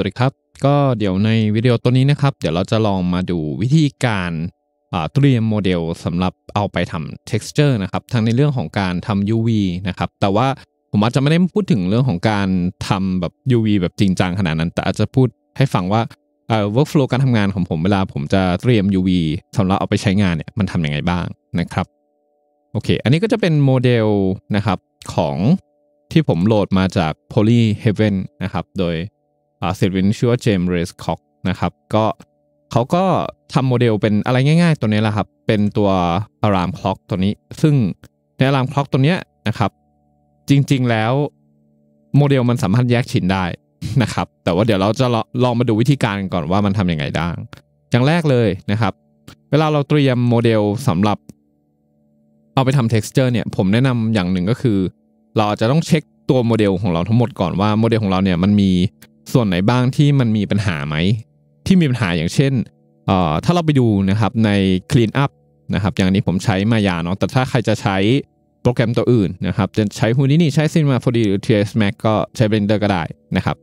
วัสดีครับก็เดี๋ยวในวิดีโอตัวนี้นะครับ เดี๋ยวเราจะลองมาดูวิธีการเตรียมโมเดลสำหรับเอาไปทำ texture นะครับ ทั้งในเรื่องของการทำ UV นะครับแต่ว่าผมอาจจะไม่ได้พูดถึงเรื่องของการทำแบบ UV แบบจริงจังขนาดนั้น แต่อาจจะพูดให้ฟังว่าเ workflow การทำงานของผมเวลาผมจะเตรียม UV สำหรับเอาไปใช้งานเนี่ยมันทำยังไงบ้างนะครับโอเค อันนี้ก็จะเป็นโมเดลนะครับของที่ผมโหลดมาจาก Poly Heaven นะครับ โดยศิลปินชื่อว่าเจมส์เรสคอกนะครับก็เขาก็ทำโมเดลเป็นอะไรง่าย ๆ ตัวนี้แหละครับเป็นตัวอารามคล็อกตัวนี้ ซึ่งในอารามคล็อกตัวเนี้ยนะครับจริงๆแล้วโมเดลมันสามารถแยกชิ้นได้นะครับ แต่ว่าเดี๋ยวเราจะลองมาดูวิธีการก่อนว่ามันทำยังไงได้อย่างแรกเลยนะครับ เวลาเราเตรียมโมเดลสำหรับ เอาไปทำ t e x t อร์เนี่ยผมแนะนำอย่างหนึ่งก็คือ เราอาจจะต้องเช็คตัวโมเดลของเราทั้งหมดก่อนว่าโมเดลของเราเนี่ยมันมีส่วนไหนบ้างที่มันมีปัญหาไหมที่มีปัญหาอย่างเช่น ถ้าเราไปดูนะครับใน Clean Up นะครับอย่างนี้ผมใช้มายาเนาะแต่ถ้าใครจะใช้โปรแกรมตัวอื่นนะครับจะใช้ฮูนี่ใช้ Cinema 4D หรือ TS Max ก็ใช้ Blender ก็ได้นะครับ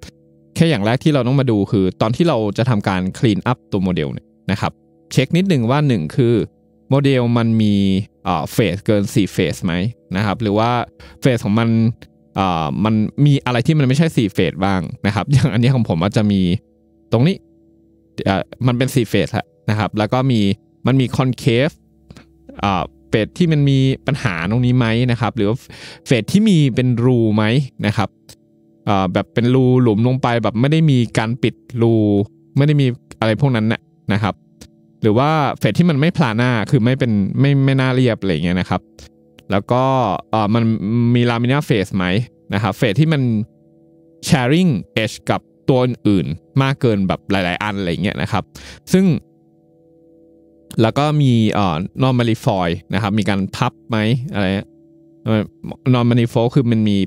แค่อย่างแรกที่เราต้องมาดูคือตอนที่เราจะทำการ Clean Up ตัวโมเดลเนี่ยนะครับ เช็คนิดหนึ่งว่า 1 คือ โมเดลมันมีเฟสเกิน4เฟสไหมนะครับหรือว่าเฟสของมันมันมีอะไรที่มันไม่ใช่4เฟสบ้างนะครับอย่างอันนี้ของผมอาจจะมีตรงนี้มันเป็น4เฟสนะครับแล้วก็มีมันมีคอนเคฟเฟสที่มันมีปัญหาตรงนี้ไหมนะครับหรือเฟสที่มีเป็นรูไหมนะครับแบบเป็นรูหลุมลงไปแบบไม่ได้มีการปิดรูไม่ได้มีอะไรพวกนั้นนะนะครับ หรือว่าเฟสที่มันไม่พลาหน้าคือไม่เป็นไม่ไม่น่าเรียบอะไรเงี้ยนะครับแล้วก็เออมันมีลามินาเฟสไหมนะครับเฟสที่มันแชร์ริงเอชกับตัวอื่นมากเกินแบบหลายๆอันอะไรเงี้ยนะครับ ซึ่ง แล้วก็มีเอ่อนอ r ม a l l ฟอย i l นะครับมีการพับไหมอะไรนอนมาลิโฟคือมันมี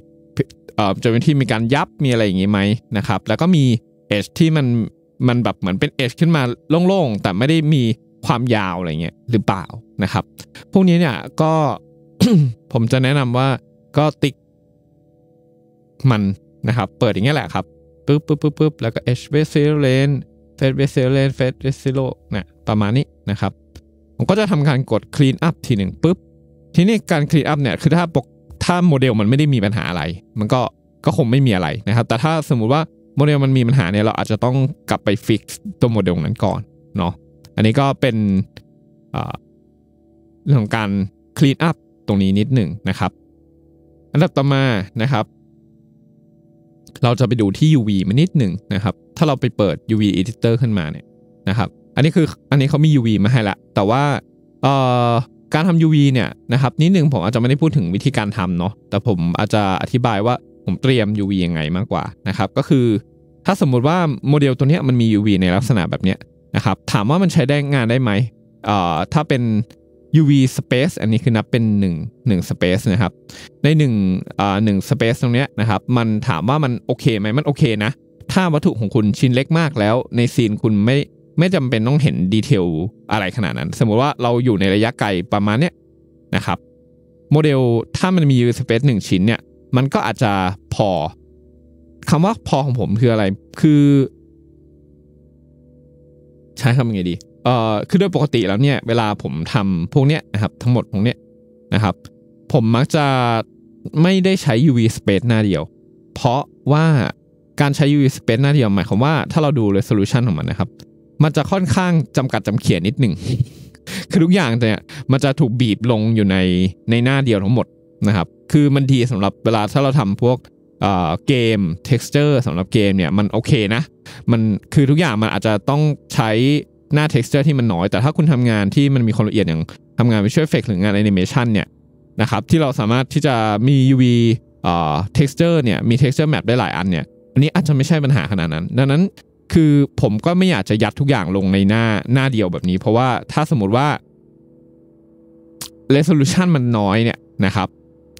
เอ่อจะเป็นที่มีการยับมีอะไรอย่างงี้ไหมนะครับ แล้วก็มีเอชที่มันมันแบบเหมือนเป็นเอชขึ้นมาโล่งๆ แต่ไม่ได้มีความยาวอะไรเงี้ยหรือเปล่านะครับ พวกนี้เนี่ยก็ผมจะแนะนำว่าก็ติ๊กมันนะครับเปิดอย่างเงี้ยแหละครับปึ๊บปึ๊บปึ๊บปึ๊บแล้วก็ h v s l n f e d v s l n f e d v s l o นะประมาณนี้นะครับ ผมก็จะทำการกด clean up ทีหนึ่งปึ๊บทีนี้การ clean up เนี่ยคือถ้าปกถ้าโมเดลมันไม่ได้มีปัญหาอะไร มันก็ก็คงไม่มีอะไรนะครับ แต่ถ้าสมมุติว่าโมเดลมันมีปัญหาเนี่ยเราอาจจะต้องกลับไปฟิกตัวโมเดลนั้นก่อนเนาะอันนี้ก็เป็นเรื่องของการ clean up ตรงนี้นิดหนึ่งนะครับ อันดับต่อมานะครับ เราจะไปดูที่ UV มานิดหนึ่งนะครับ ถ้าเราไปเปิด UV editor ขึ้นมาเนี่ยนะครับ อันนี้คืออันนี้เขามี UV มาให้ละแต่ว่า การทำ UV เนี่ยนะครับ นิดหนึ่งผมอาจจะไม่ได้พูดถึงวิธีการทำเนาะ แต่ผมอาจจะอธิบายว่าผมเตรียม UV ยังไงมากกว่านะครับ ก็คือ ถ้าสมมุติว่าโมเดลตัวนี้มันมี UV ในลักษณะแบบนี้นะครับ ถามว่ามันใช้ได้งานได้ไหมถ้าเป็น UV space อันนี้คือนับเป็น1 1 space นะครับใน1อ่าหนึ่ง space ตรงเนี้ยนะครับมันถามว่ามันโอเคไหมมันโอเคนะ ถ้าวัตถุของคุณชิ้นเล็กมากแล้ว ในซีนคุณไม่ ไม่จำเป็นต้องเห็นดีเทลอะไรขนาดนั้น สมมติว่าเราอยู่ในระยะไกลประมาณเนี้ยนะครับ โมเดลถ้ามันมี UV space 1 ชิ้นเนี่ยมันก็อาจจะพอคำว่าพอของผมคืออะไรคือ ใช้คำยังไงดีเอ่อคือโดยปกติแล้วเนี่ยเวลาผมทำพวกเนี้ยนะครับทั้งหมดพวกเนี้ยนะครับ ผมมักจะไม่ได้ใช้ UV space หน้าเดียว เพราะว่าการใช้ UV space หน้าเดียวหมายความว่าถ้าเราดู resolution ของมันนะครับมันจะค่อนข้างจำกัดจำเขียนนิดหนึ่งคือทุกอย่างเนี่ยมันจะถูกบีบลงอยู่ในในหน้าเดียวทั้งหมดนะครับ คือมันดีสำหรับเวลาถ้าเราทำพวกเกม texture สำหรับเกมเนี่ยมันโอเคนะ มันคือทุกอย่างมันอาจจะต้องใช้หน้า texture ที่มันน้อยแต่ถ้าคุณทำงานที่มันมีความละเอียดอย่างทำงาน visual effect หรืองาน animation เนี่ยนะครับที่เราสามารถที่จะมี UV เอ่อ texture เนี่ยมี texture map ได้หลายอันเนี่ยอันนี้อาจจะไม่ใช่ปัญหาขนาดนั้น ดังนั้นคือผมก็ไม่อยากจะยัดทุกอย่างลงในหน้าหน้าเดียวแบบนี้ เพราะว่าถ้าสมมติว่า resolution มันน้อยเนี่ยนะครับ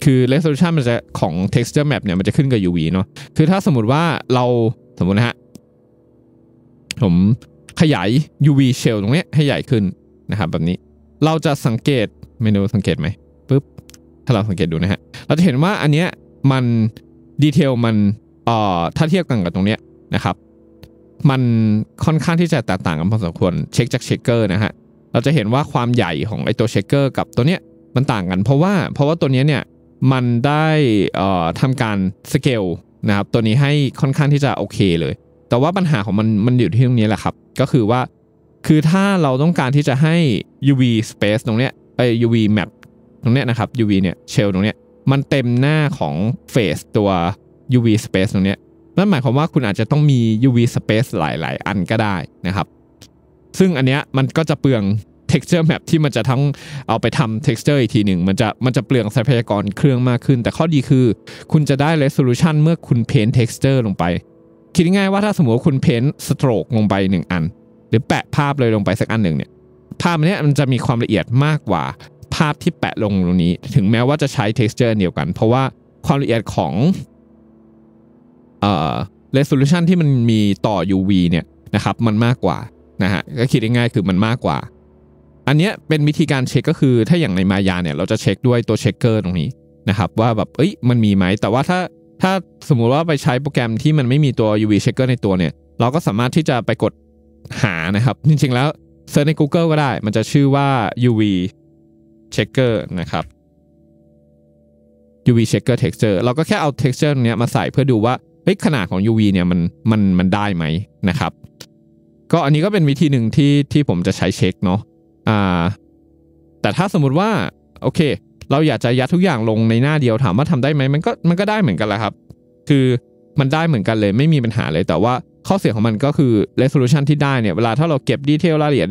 คือ resolution มันจะของ texture map เนี่ยมันจะขึ้นกับ UV เนาะคือถ้าสมมติว่าเราสมมตินะฮะผมขยาย UV shell ตรงนี้ให้ใหญ่ขึ้นนะครับ แบบนี้เราจะสังเกตเมนูสังเกตไหมปุ๊บถ้าเราสังเกตดูนะฮะเราจะเห็นว่าอันเนี้ยมันดีเทลมันเอ่อถ้าเทียบกันกับตรงเนี้ยนะครับ มันค่อนข้างที่จะแตกต่างกันพอสมควรเช็คจากเช็คเกอร์นะฮะเราจะเห็นว่าความใหญ่ของไอตัวเช็คเกอร์กับตัวเนี้ยมันต่างกัน เพราะว่าเพราะว่าตัวเนี้ยเนี่ยมันได้เอ่อทำการสเกลนะครับ ตัวนี้ให้ค่อนข้างที่จะโอเคเลยแต่ว่าปัญหาของมันมันอยู่ที่ตรงนี้แหละครับ ก็คือว่า คือถ้าเราต้องการที่จะให้ UV space ตรงเนี้ยไอ UV map ตรงเนี้ยนะครับ UV เนี่ยเชลตรงเนี้ยมันเต็มหน้าของเฟสตัว UV space ตรงเนี้ยนั่นหมายความว่าคุณอาจจะต้องมี UV space หลายๆ อันก็ได้นะครับซึ่งอันเนี้ยมันก็จะเปลือง texture map ที่มันจะทั้งเอาไปทำ texture อีกทีหนึ่งมันจะมันจะเปลืองทรัพยากรเครื่องมากขึ้น แต่ข้อดีคือคุณจะได้ resolution เมื่อคุณ paint texture ลงไปคิดง่ายว่าถ้าสมมติว่าคุณเพ้นสโตรกลงไปหนึ่งอัน หรือแปะภาพเลยลงไปสักอันหนึ่งเนี่ยภาพนี้มันจะมีความละเอียดมากกว่าภาพที่แปะลงตรงนี้ถึงแม้ว่าจะใช้เซ์เจอร์เดียวกัน เพราะว่าความละเอียดของเอ่อเรสูลูชันที่มันมีต่อ UV เนี่ยนะครับมันมากกว่านะฮะก็คิดง่ายๆคือมันมากกว่า อันนี้เป็นวิธีการเช็คก็คือถ้าอย่างในมายาเนี่ยเราจะเช็คด้วยตัวเช็คเกอร์ตรงนี้นะครับว่าแบบเอ้ยมันมีไหมแต่ว่าถ้าถ้าสมมุติว่าไปใช้โปรแกรมที่มันไม่มีตัว UV checker ในตัวเนี่ย เราก็สามารถที่จะไปกดหานะครับ จริงๆแล้วเซิร์ชใน Google ก็ได้ มันจะชื่อว่า UV checker นะครับ UV checker texture เราก็แค่เอา texture เนี้ยมาใส่เพื่อดูว่า เฮ้ย ขนาดของ UV เนี่ยมันมันมันได้ไหมนะครับ ก็อันนี้ก็เป็นวิธีหนึ่งที่ที่ผมจะใช้เช็คเนาะ อ่า แต่ถ้าสมมติว่าโอเคเราอยากจะยัดทุกอย่างลงในหน้าเดียวถามว่าทำได้ไหมมันก็มันก็ได้เหมือนกันแหละครับ คือมันได้เหมือนกันเลย ไม่มีปัญหาเลย แต่ว่าข้อเสียของมันก็คือเรสโซลูชันที่ได้เนี่ยเวลาถ้าเราเก็บดีเทลรายละเอียด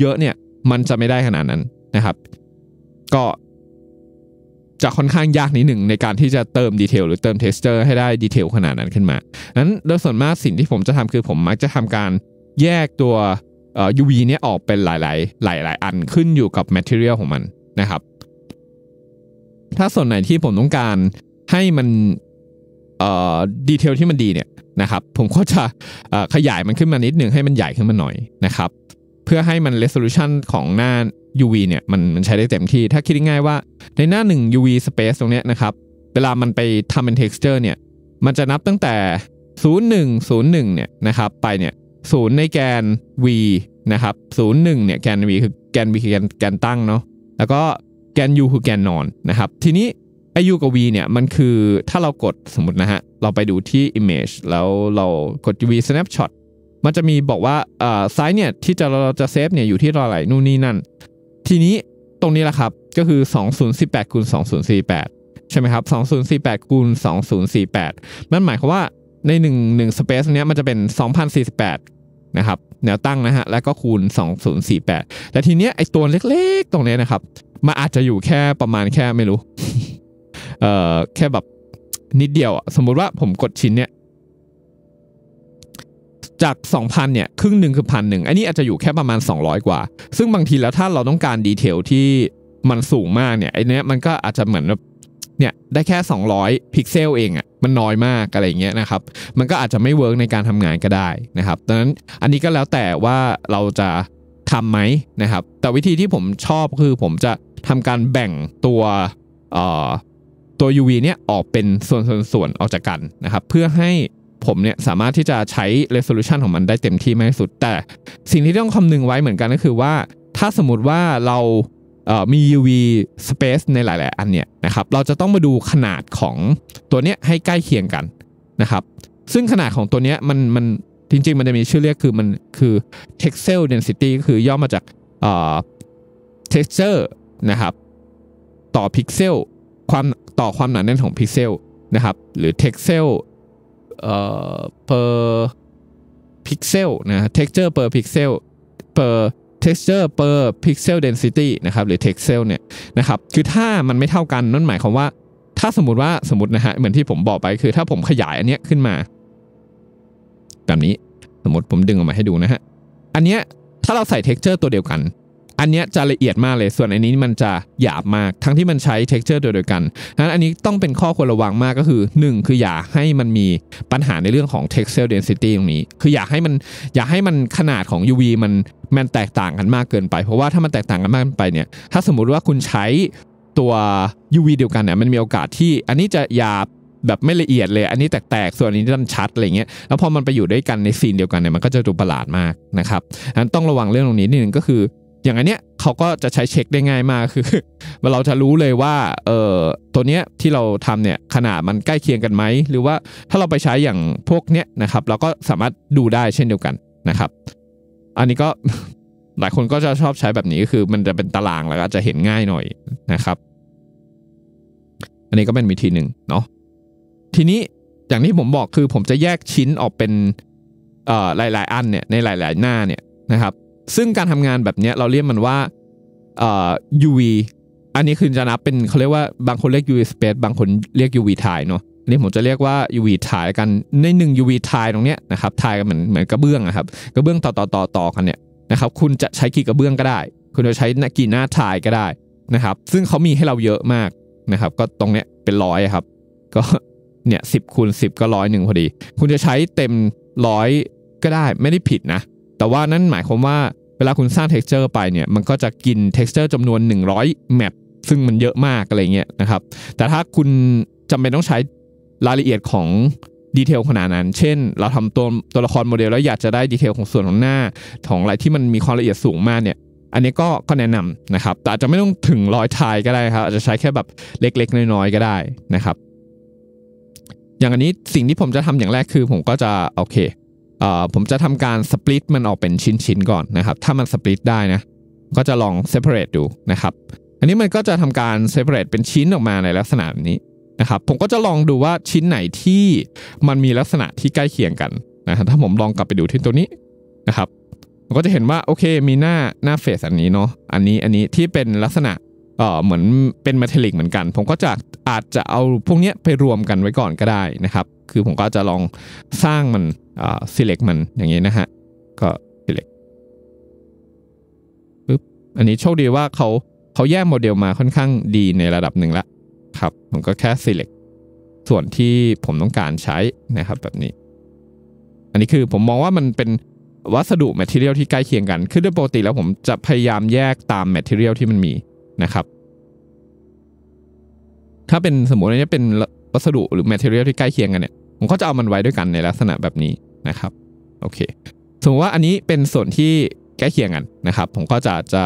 เยอะๆ เนี่ยมันจะไม่ได้ขนาดนั้นนะครับ ก็จะค่อนข้างยากนิดหนึ่งในการที่จะเติมดีเทลหรือเติมเท็กซ์เจอร์ให้ได้ดีเทลขนาดนั้นขึ้นมางนั้นโดยส่วนมากสิ่งที่ผมจะทำคือผมมักจะทำการแยกตัว UV เนี่ยออกเป็นหลายๆ หลาย ๆ อันขึ้นอยู่กับ Material ของมันนะครับถ้าส่วนไหนที่ผมต้องการให้มันดีเทลที่มันดีเนี่ยนะครับผมก็จะขยายมันขึ้นมานิดนึงให้มันใหญ่ขึ้นมาหน่อยนะครับเพื่อให้มันเรสโซลูชันของหน้า UV เนี่ยมันมันใช้ได้เต็มที่ ถ้าคิดง่ายว่าในหน้า 1 UV space ตรงเนี้ยนะครับเวลามันไปทำเป็น texture เนี่ยมันจะนับตั้งแต่ 0101เนี่ยนะครับไปเนี่ยศูนย์ในแกน v นะครับ01เนี่ยแกน v คือแกน v คือแกนแกนตั้งเนาะแล้วก็แกน u คือแกนนอนนะครับ ทีนี้ไอ u กับ v เนี่ย มันคือถ้าเรากดสมมตินะฮะ เราไปดูที่ image แล้วเรากด v snapshot มันจะมีบอกว่าอ่ายเนี่ย ที่จะเราจะเซฟเนี่ย อยู่ที่รอไหล่นู่นนี่นั่น ทีนี้ตรงนี้แหละครับ ก็คือ 2018คูณ2048 ใช่ไหมครับ 2048คูณ2048มันหมายความว่าใน1 1 space เนี้ยมันจะเป็น 2048นะครับแนวตั้งนะฮะ แล้วก็คูณ2048แต่ทีเนี้ยไอตัวเล็กๆ ตรงนี้นะครับมันอาจจะอยู่แค่ประมาณแค่ไม่รู้ เอ่อ แค่แบบ นิดเดียวอะสมมุติว่าผมกดชิ้นเนี่ย จาก 2,000เนี่ย ครึ่งหนึ่งคือพันหนึ่ง อันนี้อาจจะอยู่แค่ประมาณ 200กว่า ซึ่งบางทีแล้วถ้าเราต้องการดีเทลที่มันสูงมากเนี่ยไอเนี้ยมันก็อาจจะเหมือนเนี่ย ได้แค่ 200พิกเซลเองอะ่ะ มันน้อยมากอะไรเงี้ยนะครับ มันก็อาจจะไม่เวิร์กในการทำงานก็ได้นะครับดังนั้นอันนี้ก็แล้วแต่ว่าเราจะทำไหมนะครับ แต่วิธีที่ผมชอบคือผมจะทำการแบ่งตัวตัว UV เนี่ยออกเป็นส่วนๆออกจากกันนะครับเพื่อให้ผมเนี่ยสามารถที่จะใช้ resolution ของมันได้เต็มที่มากที่สุด แต่สิ่งที่ต้องคำนึงไว้เหมือนกันก็คือว่า ถ้าสมมติว่าเรามี UV space ในหลาย ๆ อันเนี่ยนะครับเราจะต้องมาดูขนาดของตัวเนี้ยให้ใกล้เคียงกันนะครับ ซึ่งขนาดของตัวเนี้ยมันมันจริงๆมันจะมีชื่อเรียกคือมันคือ texel density ก็คือย่อมาจาก texture นะครับต่อพิกเซลความต่อความหนาแน่นของพิกเซลนะครับหรือเท็กเซลเอ่อ per ิกเซลนะ texture per ิกเซล per texture per ิกเซล density นะครับหรือ texel เนี่ยนะครับคือถ้ามันไม่เท่ากันนั่นหมายความว่า ถ้าสมมติว่าสมมตินะฮะเหมือนที่ผมบอกไปคือ ถ้าผมขยายอันเนี้ยขึ้นมา แบบนี้สมมติผมดึงออกมาให้ดูนะฮะอันเนี้ยถ้าเราใส่ texture ตัวเดียวกันอันนี้จะละเอียดมากเลย ส่วนอันนี้มันจะหยาบมาก ทั้งที่มันใช้เท็กเจอร์เดียวกันนั้นอันนี้ต้องเป็นข้อควรระวังมากก็คือ 1 คืออย่าให้มันมีปัญหาในเรื่องของ texture density ตรงนี้ คืออย่าให้มัน อย่าให้มันขนาดของ UV มันมันแตกต่างกันมากเกินไป เพราะว่าถ้ามันแตกต่างกันมากไปเนี่ย ถ้าสมมุติว่าคุณใช้ตัว UV เดียวกันเนี่ย มันมีโอกาสที่ อันนี้จะหยาบแบบไม่ละเอียดเลย อันนี้แตกๆส่วนนี้ดันชัดอะไรเงี้ย แล้วพอมันไปอยู่ด้วยกันในซีนเดียวกันเนี่ยมันก็จะดูประหลาดมากนะครับนันต้องระวังเรื่องตรงนี้นิดนึงก็คืออย่างอันเนี้ยเขาก็จะใช้เช็คได้ง่ายมากคือ เราจะรู้เลยว่าเออตัวเนี้ยที่เราทำเนี่ยขนาดมันใกล้เคียงกันไหม หรือว่าถ้าเราไปใช้อย่างพวกเนี้ยนะครับ เราก็สามารถดูได้เช่นเดียวกันนะครับ อันนี้ก็หลายคนก็จะชอบใช้แบบนี้ก็คือมันจะเป็นตารางแล้วก็จะเห็นง่ายหน่อยนะครับ อันนี้ก็เป็นวิธีหนึ่งเนาะทีนี้อย่างที่ผมบอกคือผมจะแยกชิ้นออกเป็นหลายๆ อันเนี่ยในหลาย ๆ หน้าเนี่ยนะครับซึ่งการทำงานแบบนี้เราเรียกมันว่าเอ่อ UV อันนี้คือจะนับเป็นเขาเรียกว่าบางคนเรียก UV space บางคนเรียก UV ถ่ายเนาะนี่ผมจะเรียกว่า UV ถ่ายกันในหนึ่ง UV ถ่ายตรงเนี้ยนะครับถ่ายกันเหมือนเหมือนกระเบื้องนะครับกระเบื้องต่อต่อต่อต่อกันเนี่ยนะครับคุณจะใช้กี่กระเบื้องก็ได้ คุณจะใช้กี่หน้าถ่ายก็ได้นะครับซึ่งเขามีให้เราเยอะมากนะครับ ก็ตรงเนี้ยเป็นร้อยครับก็เนี่ยสิบคูณสิบก็ร้อยหนึ่งพอดี คุณจะใช้เต็มร้อยก็ได้ไม่ได้ผิดนะแต่ว่านั่นหมายความว่าเวลาคุณสร้าง texture ไปเนี่ยมันก็จะกิน texture จำนวน 100 map ซึ่งมันเยอะมากอะไรเงี้ยนะครับแต่ถ้าคุณจำเป็นต้องใช้รายละเอียดของดีเทลขนาดนั้น เช่น เราทำตัวตัวละครโมเดลแล้วอยากจะได้ดีเทลของส่วนของหน้า ของอะไรที่มันมีความละเอียดสูงมากเนี่ย อันนี้ก็ก็แนะนำนะครับ แต่จจะไม่ต้องถึงร้อยทายก็ได้ครับอาจจะใช้แค่แบบเล็ก ๆน้อยๆก็ได้นะครับ อย่างอันนี้สิ่งที่ผมจะทำอย่างแรกคือผมก็จะโอเคผมจะทำการสปลิตมันออกเป็นชิ้นๆก่อนนะครับ ถ้ามันสปลิตได้นะ ก็จะลอง separate ดูนะครับ อันนี้มันก็จะทำการ separate เป็นชิ้นออกมาในลักษณะนี้นะครับ ผมก็จะลองดูว่าชิ้นไหนที่มันมีลักษณะที่ใกล้เคียงกันนะครับถ้าผมลองกลับไปดูที่ตัวนี้นะครับก็จะเห็นว่าโอเคมีหน้าหน้าเฟสอันนี้เนาะ อันนี้อันนี้ที่เป็นลักษณะเออเหมือนเป็นเมทัลลิกเหมือนกัน ผมก็จะอาจจะเอาพวกนี้ไปรวมกันไว้ก่อนก็ได้นะครับคือผมก็จะลองสร้างมันอ่า select มันอย่างนี้นะฮะ ก็ select ปึ๊บอันนี้โชคดีว่าเขาเขาแยกโมเดลมาค่อนข้างดีในระดับหนึ่งละครับ ผมก็แค่ select ส่วนที่ผมต้องการใช้นะครับแบบนี้ อันนี้คือผมมองว่ามันเป็นวัสดุแมทเทียลที่ใกล้เคียงกัน คือโดยปกติแล้วผมจะพยายามแยกตามแมทเทียลที่มันมีนะครับ ถ้าเป็นสมมติอันนี้เป็นวัสดุหรือแมทเทอเรียลที่ใกล้เคียงกันเนี่ยผมก็จะเอามันไว้ด้วยกันในลักษณะแบบนี้นะครับ โอเค สมมติว่าอันนี้เป็นส่วนที่ใกล้เคียงกันนะครับ ผมก็จะจะ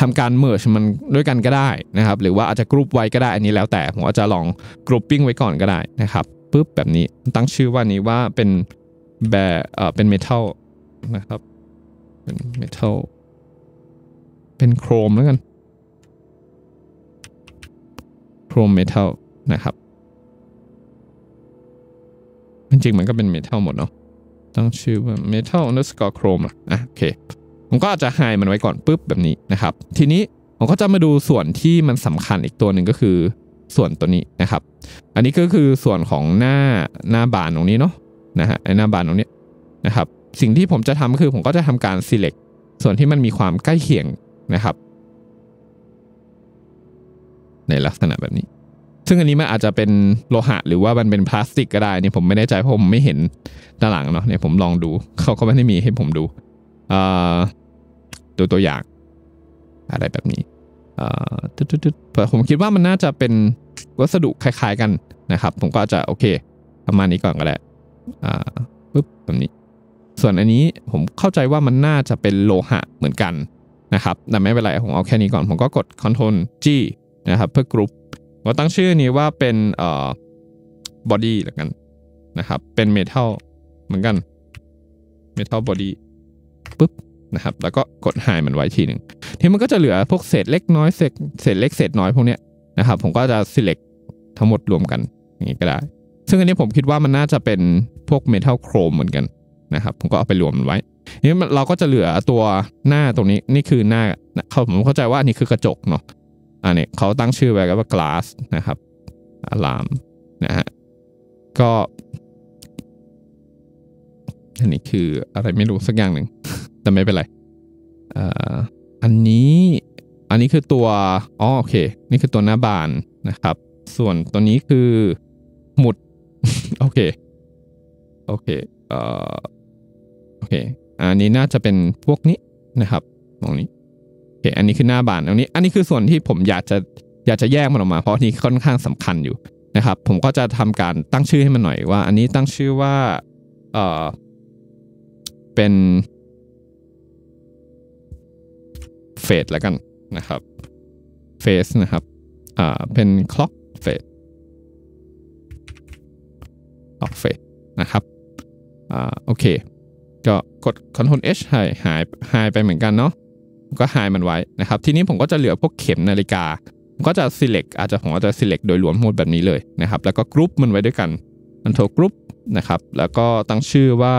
ทำการเมิร์ชมันด้วยกันก็ได้นะครับ หรือว่าอาจจะกรุ๊ปไว้ก็ได้อันนี้แล้วแต่ผมอาจจะลองกรุ๊ปปิ้งไว้ก่อนก็ได้นะครับปุ๊บแบบนี้ตั้งชื่อว่านี้ว่าเป็นแบบเอ่อเป็นเมทัลนะครับเป็นเมทัลเป็นโครมแล้วกันโครมเมทัลนะครับจริงมันก็เป็นเมทัลหมดเนาะต้องชื่อว่าเมทัลอัน e r s c o r ร c h r o m อ่ะอ่ะโอเค ผมก็จะไฮมันไว้ก่อนปุ๊บ แบบนี้นะครับ ทีนี้ผมก็จะมาดูส่วนที่มันสำคัญอีกตัวหนึ่งก็คือส่วนตัวนี้นะครับ อันนี้ก็คือส่วนของหน้าหน้าบานตรงนี้เนาะนะฮะไอหน้าบานตรงนี้นะครับ สิ่งที่ผมจะทำคือผมก็จะทำการ select ส่วนที่มันมีความใกล้เคียงนะครับ ในลักษณะแบบนี้ซึ่งอันนี้มันอาจจะเป็นโลหะหรือว่ามันเป็นพลาสติกก็ได้นี่ผมไม่แน่ใจเพราะผมไม่เห็นด้านหลังเนาะเนี่ยผมลองดูเขาก็ไม่ได้มีให้ผมดูตัวตัวอย่างอะไรแบบนี้เผมคิดว่ามันน่าจะเป็นวัสดุคล้าย ๆกันนะครับ ผมก็จะโอเค ประมาณนี้ก่อนก็แล้วปึ๊บแบบนี้ ส่วนอันนี้ผมเข้าใจว่ามันน่าจะเป็นโลหะเหมือนกันนะครับแต่ไม่เป็นไรผมเอาแค่นี้ก่อน ผมก็กด Ctrl G นะครับเพื่อกรุ๊ปราตั้งชื่อนี้ว่าเป็นเอ่อบอดี้ละกันนะครับเป็นเมทัลเหมือนกันเมทัลบอดี้ปุ๊บนะครับแล้วก็กดหายมันไว้ทีหนึ่งทีมันก็จะเหลือพวกเศษเล็กน้อยเศษเศษเล็กเศษน้อยพวกเนี้ยนะครับผมก็จะ select ทั้งหมดรวมกันอย่างนี้ก็ได้ซึ่งอันนี้ผมคิดว่ามันน่าจะเป็นพวกเมทัลโครมเหมือนกันนะครับผมก็เอาไปรวมมันไว้นี่เราก็จะเหลือตัวหน้าตรงนี้นี่คือหน้าเขาผมเข้าใจว่านี่คือกระจกเนาะอันนี้เขาตั้งชื่อไว้ก็ว่า glass นะครับอะลามนะฮะก็อันนี้คืออะไรไม่รู้สักอย่างหนึ่งแต่ไม่เป็นไรอันนี้อันนี้คือตัวอ๋อโอเค นี่คือตัวหน้าบานนะครับ ส่วนตัวนี้คือ หมุดโอเคโอเคเอ่อโอเค อันนี้น่าจะเป็นพวกนี้นะครับ ตรงนี้คอันนี้คือหน้าบานตรงนี้ อันนี้คือส่วนที่ผมอยากจะอยากจะแยกมันออกมาเพราะนี้ค่อนข้างสำคัญอยู่นะครับ ผมก็จะทำการตั้งชื่อให้มันหน่อยว่า อันนี้ตั้งชื่อว่าเออเป็นเฟสแล้วกันนะครับเฟสนะครับอ่าเป็นคล็อกเฟสคล็อกเฟสนะครับอ่าโอเค ก็กด Ctrl H หายหายหายไปเหมือนกันเนาะก็หายมันไว้นะครับทีนี้ผมก็จะเหลือพวกเข็มนาฬิกา ผมก็จะ select อาจจะผมก็จะ select โดยรวมหมดแบบนี้เลยนะครับ แล้วก็กรุ๊ปมันไว้ด้วยกัน มันโทรกรุ๊ปนะครับแล้วก็ตั้งชื่อว่า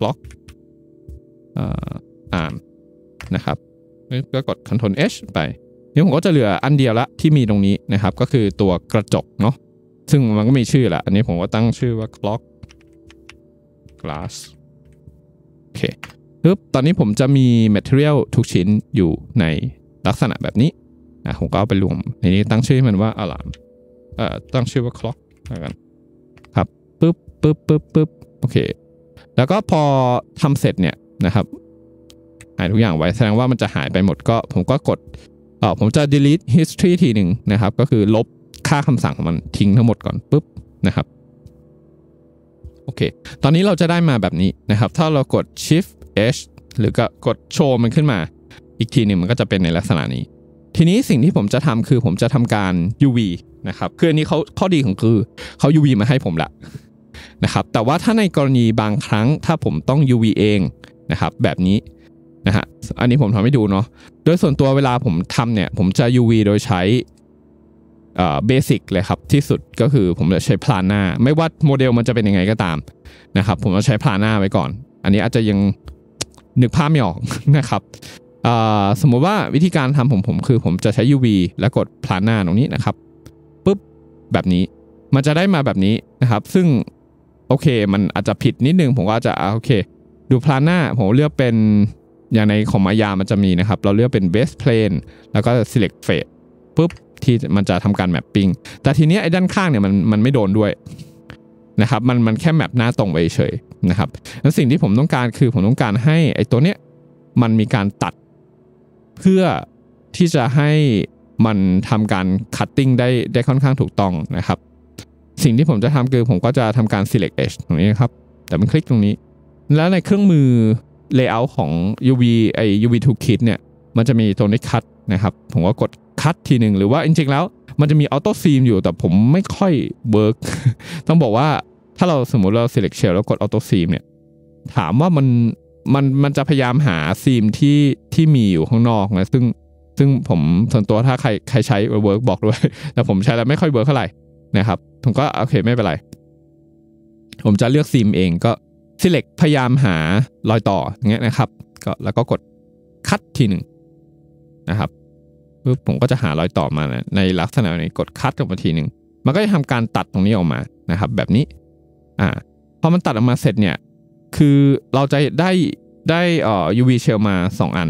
บล็อกอ่านนะครับก็กด Ctrl H ไปนี่ผมก็จะเหลืออันเดียวละที่มีตรงนี้นะครับ ก็คือตัวกระจกเนาะซึ่งมันก็มีชื่อละอันนี้ผมก็ตั้งชื่อว่า clock glass โอเคปึ๊บตอนนี้ผมจะมี Material ทุกชิ้นอยู่ในลักษณะแบบนี้นะผมก็เอาไปรวมในนี้ตั้งชื่อมันว่า alarm เอ่อตั้งชื่อว่า clock แล้วกันครับปึ๊บปึ๊บปึ๊บปึ๊บโอเคแล้วก็พอทำเสร็จเนี่ยนะครับหายทุกอย่างไว้แสดงว่ามันจะหายไปหมดก็ผมก็กดเออผมจะ delete history ทีหนึ่งนะครับก็คือลบค่าคำสั่งของมันทิ้งทั้งหมดก่อนปุ๊บนะครับโอเค ตอนนี้เราจะได้มาแบบนี้นะครับ ถ้าเรากด shift h หรือก็กดโชว์มันขึ้นมา อีกทีหนึ่งมันก็จะเป็นในลักษณะนี้ ทีนี้สิ่งที่ผมจะทำคือผมจะทำการ UV นะครับคืออันนี้เขาข้อดีของคือเขา UV มาให้ผมละนะครับแต่ว่าถ้าในกรณีบางครั้งถ้าผมต้อง UV เองนะครับแบบนี้นะฮะอันนี้ผมทำให้ดูเนาะโดยส่วนตัวเวลาผมทำเนี่ยผมจะ UV โดยใช้เบสิกเลยครับที่สุดก็คือผมจะใช้พลาน่าไม่ว่าโมเดลมันจะเป็นยังไงก็ตามนะครับผมจะใช้พลาน่าไว้ก่อน อันนี้อาจจะยังนึกภาพไม่ออกนะครับ สมมุติว่าวิธีการทำผมผมคือผมจะใช้ UV แล้วกดพลาน้าตรงนี้นะครับปุ๊บ แบบนี้มันจะได้มาแบบนี้นะครับ ซึ่ง โอเคมันอาจจะผิดนิดนึงผมก็จะโอเค ดูพลาน้าผมเลือกเป็นอย่างในของมายา มันจะมีนะครับ เราเลือกเป็น base plane แล้วก็ select f a c e ปุ๊บ ที่มันจะทำการแมปปิ้งแต่ทีนี้ไอ้ด้านข้างเนี่ยมันมันไม่โดนด้วยนะครับมันมันแค่แมปหน้าตรงไปเฉยนะครับแล้วสิ่งที่ผมต้องการคือผมต้องการให้ไอ้ตัวเนี้ยมันมีการตัด เพื่อที่จะให้มันทำการคัตติ้งได้ได้ค่อนข้างถูกต้องนะครับ สิ่งที่ผมจะทำคือผมก็จะทำการ select edge ตรงนี้นครับแต่มันคลิกตรงนี้ แล้วในเครื่องมือ layout ของ UV ไอ้ UV toolkit เนี่ยมันจะมีตัวนี้คัดนะครับผมก็กดคัดทีหนึ่งหรือว่าจริงๆแล้ว มันจะมีออโต้ซีมอยู่ แต่ผมไม่ค่อยเวิร์กต้องบอกว่าถ้าเราสมมติเรา select shell แล้วกด auto seam เนี่ย ถามว่ามัน มัน มันจะพยายามหาซีมที่ ที่มีอยู่ข้างนอกนะซึ่ง ซึ่งผมส่วนตัวถ้าใคร ใครใช้เวิร์กบอกด้วย แต่ผมใช้แล้วไม่ค่อยเวิร์กเท่าไหร่ นะครับ ผมก็โอเคไม่เป็นไร ผมจะเลือกซีมเองก็ select พยายามหารอยต่ออย่างเงี้ยนะครับ ก็แล้วก็กดคัดทีหนึ่งนะครับปุ๊บ ผมก็จะหารอยต่อมานะในลักษณะนี้กดคัดออกมาทีหนึ่ง มันก็จะทำการตัดตรงนี้ออกมา นะครับ แบบนี้อ่าพอมันตัดออกมาเสร็จเนี่ยคือเราจะได้ได้อ่อ UV เชลมา 2 อัน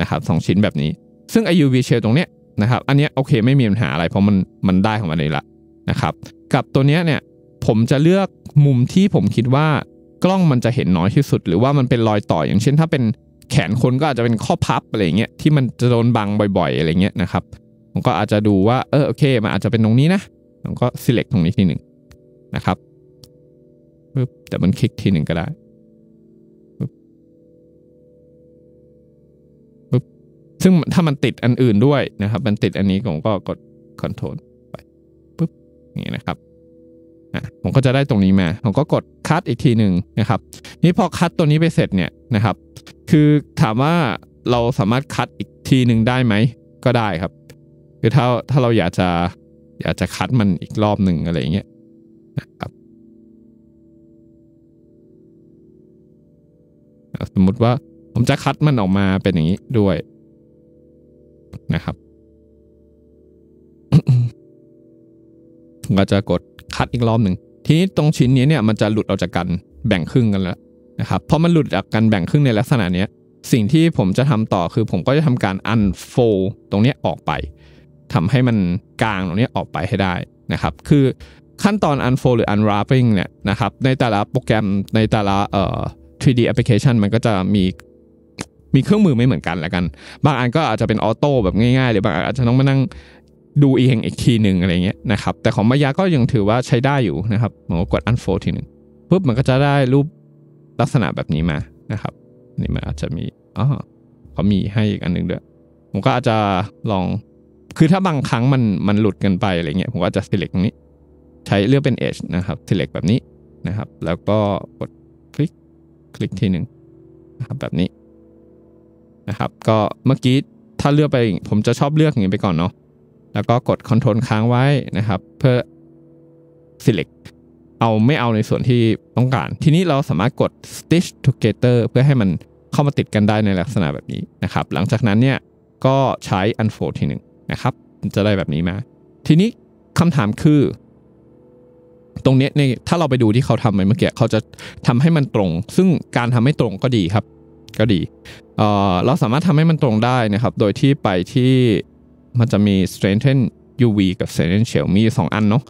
นะครับสชิ้นแบบนี้ ซึ่งไอ UV เชลตรงเนี้ยนะครับ อันนี้โอเคไม่มีปัญหาอะไรเพราะมันมันได้ของมันเลยละนะครับ กับตัวเนี้ยเนี่ย ผมจะเลือกมุมที่ผมคิดว่ากล้องมันจะเห็นน้อยที่สุดหรือว่ามันเป็นรอยต่ออย่างเช่นถ้าเป็นแขนคนก็อาจจะเป็นข้อพับอะไรเงี้ยที่มันจะโดนบังบ่อย ๆ อะไรเงี้ยนะครับ ผมก็อาจจะดูว่าเออโอเคมันอาจจะเป็นตรงนี้นะผมก็ select ตรงนี้ทีหนึ่งนะครับปึ๊บแต่มันคลิกทีหนึ่งก็ได้ปึ๊บปึ๊บซึ่งถ้ามันติดอันอื่นด้วยนะครับมันติดอันนี้ผมก็กดคอนโทรลไปปึ๊บนี่นะครับอ่ะผมก็จะได้ตรงนี้มา ผมก็กดคัดอีกทีหนึ่งนะครับ นี่พอคัดตัวนี้ไปเสร็จเนี่ยนะครับ คือถามว่าเราสามารถคัดอีกทีหนึ่งได้ไหม ก็ได้ครับคือถ้าถ้าเราอยากจะ อยากจะคัดมันอีกรอบหนึ่งอะไรอย่างเงี้ยนะครับสมมติว่าผมจะคัดมันออกมาเป็นอย่างนี้ด้วยนะครับก็จะกดคัดอีกรอบหนึ่งทีนี้ตรงชิ้นนี้เนี่ย มันจะหลุดออกจากกันแบ่งครึ่งกันแล้ว นะครับพอมันหลุดจากกันแบ่งครึ่งในลักษณะนี้สิ่งที่ผมจะทำต่อคือผมก็จะทำการอันโฟตรงนี้ออกไป ทำให้มันกลางตรงนี้ออกไปให้ได้นะครับ คือขั้นตอน unfold หรือ unwrapping เนี่ยนะครับในแต่ละโปรแกรมในแต่ละเอ่อ 3D application มันก็จะมีมีเครื่องมือไม่เหมือนกันละกันบางอันก็อาจจะเป็นออโต้แบบง่ายๆ หรือบางอันอาจจะต้องมานั่งดูเองอีกทีหนึ่งอะไรเงี้ยนะครับแต่ของมายาก็ยังถือว่าใช้ได้อยู่นะครับผมก็กด unfold ทีหนึ่งปุ๊บมันก็จะได้รูปลักษณะแบบนี้มานะครับ นี่มันอาจจะมีอ๋อเขามีให้อีกอันนึงด้วย ผมก็อาจจะลองคือถ้าบางครั้งมันมันหลุดกันไปอะไรเงี้ยผมก็จะ select ตรงนี้ใช้เลือกเป็น edge นะครับ select แบบนี้นะครับ แล้วก็กดคลิกทีหนึ่งนะครับแบบนี้นะครับก็เมื่อกี้ถ้าเลือกไปผมจะชอบเลือกอย่างนี้ไปก่อนเนาะแล้วก็กดคอนโทรลค้างไว้นะครับ เพื่อ select เอาไม่เอาในส่วนที่ต้องการ ทีนี้เราสามารถกด stitch together เพื่อให้มันเข้ามาติดกันได้ในลักษณะแบบนี้นะครับ หลังจากนั้นเนี่ยก็ใช้ unfold ทีหนึ่งนะครับ จะได้แบบนี้มา ทีนี้คำถามคือตรงนี้ในถ้าเราไปดูที่เขาทำไปเมื่อกี้เขาจะทำให้มันตรง ซึ่งการทำให้ตรงก็ดีครับ ก็ดีเออเราสามารถทำให้มันตรงได้นะครับ โดยที่ไปที่มันจะมี strengthen UV กับ strengthen shell มี 2 อันเนาะ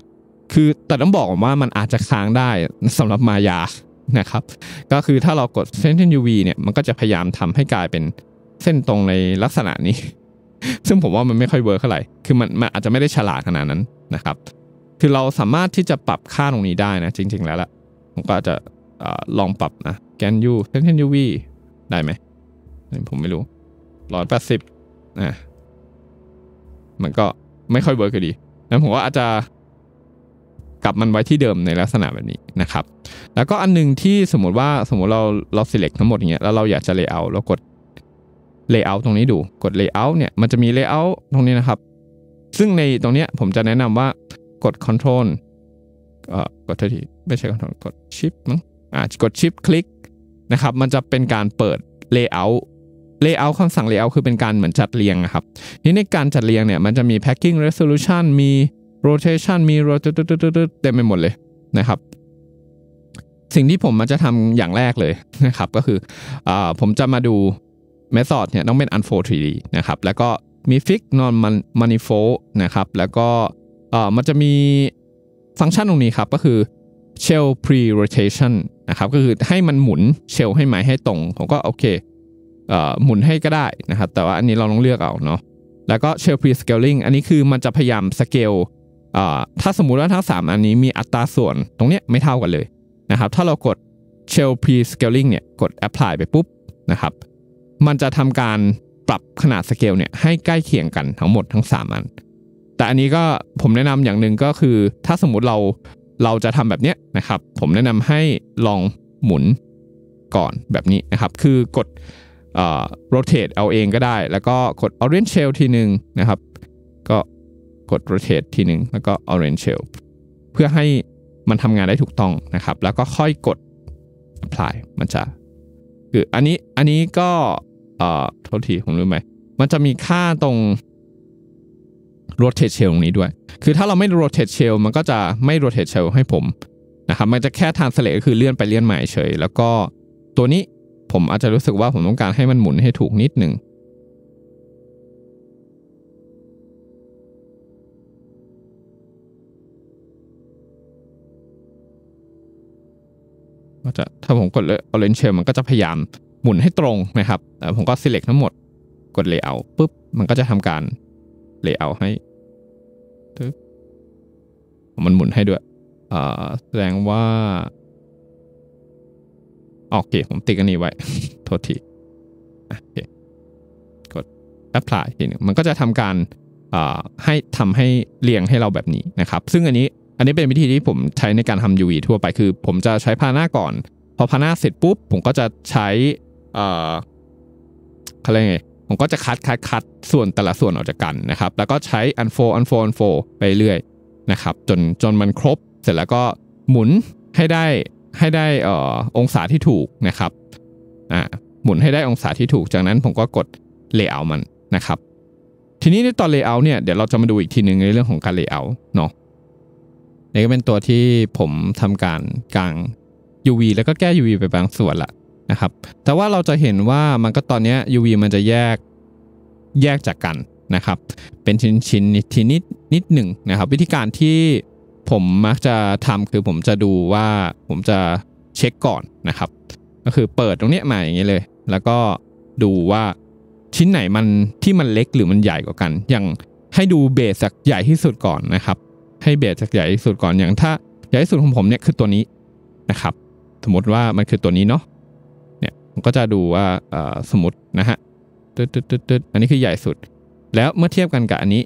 คือแต่ต้องบอกว่ามันอาจจะค้างได้สำหรับมายานะครับ ก็คือถ้าเรากด strengthen UV เนี่ยมันก็จะพยายามทำให้กลายเป็นเส้นตรงในลักษณะนี้ ซึ่งผมว่ามันไม่ค่อยเวิร์กเท่าไหร่คือมันมันอาจจะไม่ได้ฉลาดขนาดนั้นนะครับคือเราสามารถที่จะปรับค่าตรงนี้ได้นะจริงๆแล้วล่ะผมก็จะลองปรับนะแกนยูเซนเทนยูวีได้ไหมผมไม่รู้ร้อยแปดสิบนะมันก็ไม่ค่อยเวิร์กดีแล้วผมว่าอาจจะกลับมันไว้ที่เดิมในลักษณะแบบนี้นะครับ แล้วก็อันนึงที่สมมติว่าสมมติเราเราเลือกทั้งหมดอย่างเงี้ยแล้วเราอยากจะเลเยอร์เรากดเลเยอร์ตรงนี้ดู กดเลเยอร์เนี่ยมันจะมีเลเยอร์ตรงนี้นะครับ ซึ่งในตรงเนี้ยผมจะแนะนำว่ากด Control กดทีไม่ใช่ Control กด Shift มั้งอ่ากด Shift คลิกนะครับ มันจะเป็นการเปิด Layout Layout คำสั่ง Layout คือเป็นการเหมือนจัดเรียงนะครับ ทีนี้การจัดเรียงเนี่ย มันจะมี Packing Resolution มี Rotation มี r o t a t n เต็มไปหมดเลยนะครับ สิ่งที่ผมมันจะทำอย่างแรกเลยนะครับ ก็คืออผมจะมาดูเม h อดเนี่ยต้องเป็น unfold 3D นะครับ แล้วก็มี fix non manifold นะครับ แล้วก็เอ่อมันจะมีฟังก์ชันตรงนี้ครับ ก็คือ shell pre rotation นะครับก็คือให้มันหมุนเชลให้หมายให้ตรง ผมก็โอเคเอ่อหมุนให้ก็ได้นะครับแต่ว่าอันนี้เราต้องเลือกเอาเนาะแล้วก็ shell pre scaling อันนี้คือมันจะพยายามสเกลเอ่อถ้าสมมุติว่าทั้ง 3 อันนี้มีอัตราส่วนตรงเนี้ยไม่เท่ากันเลยนะครับถ้าเรากด shell pre scaling เนี่ยกด apply ไปปุ๊บนะครับมันจะทำการปรับขนาดสเกลเนี่ยให้ใกล้เคียงกันทั้งหมดทั้ง3อันแต่อันนี้ก็ผมแนะนำอย่างหนึ่งก็คือ ถ้าสมมติเราเราจะทำแบบเนี้ยนะครับ ผมแนะนำให้ลองหมุนก่อนแบบนี้นะครับ คือกด rotate เอาเองก็ได้ แล้วก็กด orange shell ทีหนึ่งนะครับ ก็กด rotate ทีหนึ่งแล้วก็ orange shell เพื่อให้มันทำงานได้ถูกต้องนะครับแล้วก็ค่อยกด apply มันจะ คืออันนี้อันนี้ก็เอ่อโทษทีผมรู้ไหม มันจะมีค่าตรงโรเ s h เชลตรงนี้ด้วย คือถ้าเราไม่โรเ s h เชลมันก็จะไม่โรเ s h เชลให้ผมนะครับ มันจะแค่ทาเสเลก็คือเลื่อนไปเลื่อนมาเฉย แล้วก็ตัวนี้ผมอาจจะรู้สึกว่าผมต้องการให้มันหมุนให้ถูกนิดหนึ่งก็จะถ้าผมกด Orange Shell มันก็จะพยายามหมุนให้ตรงนะครับผมก็ select ทั้งหมดกด Layout ปุ๊บ มันก็จะทำการเลเยอร์ให้ มันหมุนให้ด้วยแสดงว่าโอเคผมติดกันนี้ไว้ โทษทีโอเคกด apply ทีนึงมันก็จะทำการให้ทำให้เรียงให้เราแบบนี้นะครับ ซึ่งอันนี้ อันนี้เป็นวิธีที่ผมใช้ในการทำ UV ทั่วไป คือ ผมจะใช้พาหน้าก่อน พอพาหน้าเสร็จปุ๊บผมก็จะใช้เขาเรียกไงมก็จะคัดคัดคัดส่วนแต่ละส่วนออกจากกันนะครับ แล้วก็ใช้ unfold unfold unfold ไปเรื่อยนะครับจนจนมันครบ เสร็จแล้วก็หมุนให้ได้ให้ได้ออองศาที่ถูกนะครับอ่าหมุนให้ได้องศาที่ถูกจากนั้นผมก็กด layout มันนะครับ ทีนี้ในตอน layout เนี่ยเดี๋ยวเราจะมาดูอีกทีหนึ่งในเรื่องของการ layout เนาะนี่ก็เป็นตัวที่ผมทำการกลาง UV แล้วก็แก้ UV ไปบางส่วนละนะครับ แต่ว่าเราจะเห็นว่ามันก็ตอนนี้ UV มันจะแยกแยกจากกันนะครับ เป็นชิ้นชิ้นนิดนิดนิดหนึ่งนะครับวิธีการที่ผมมักจะทำคือผมจะดูว่าผมจะเช็คก่อนนะครับ ก็คือเปิดตรงนี้มาอย่างนี้เลย แล้วก็ดูว่าชิ้นไหนมันที่มันเล็กหรือมันใหญ่กว่ากันอย่างให้ดูเบสจากใหญ่ที่สุดก่อนนะครับ ให้เบสจากใหญ่ที่สุดก่อนอย่าง ถ้าใหญ่ที่สุดของผมเนี่ยคือตัวนี้นะครับ สมมติว่ามันคือตัวนี้เนาะก็จะดูว่าสมมตินะฮะตึ๊ดตึ๊ดตึ๊ดตึ๊ดอันนี้คือใหญ่สุดแล้วเมื่อเทียบกันกับอันนี้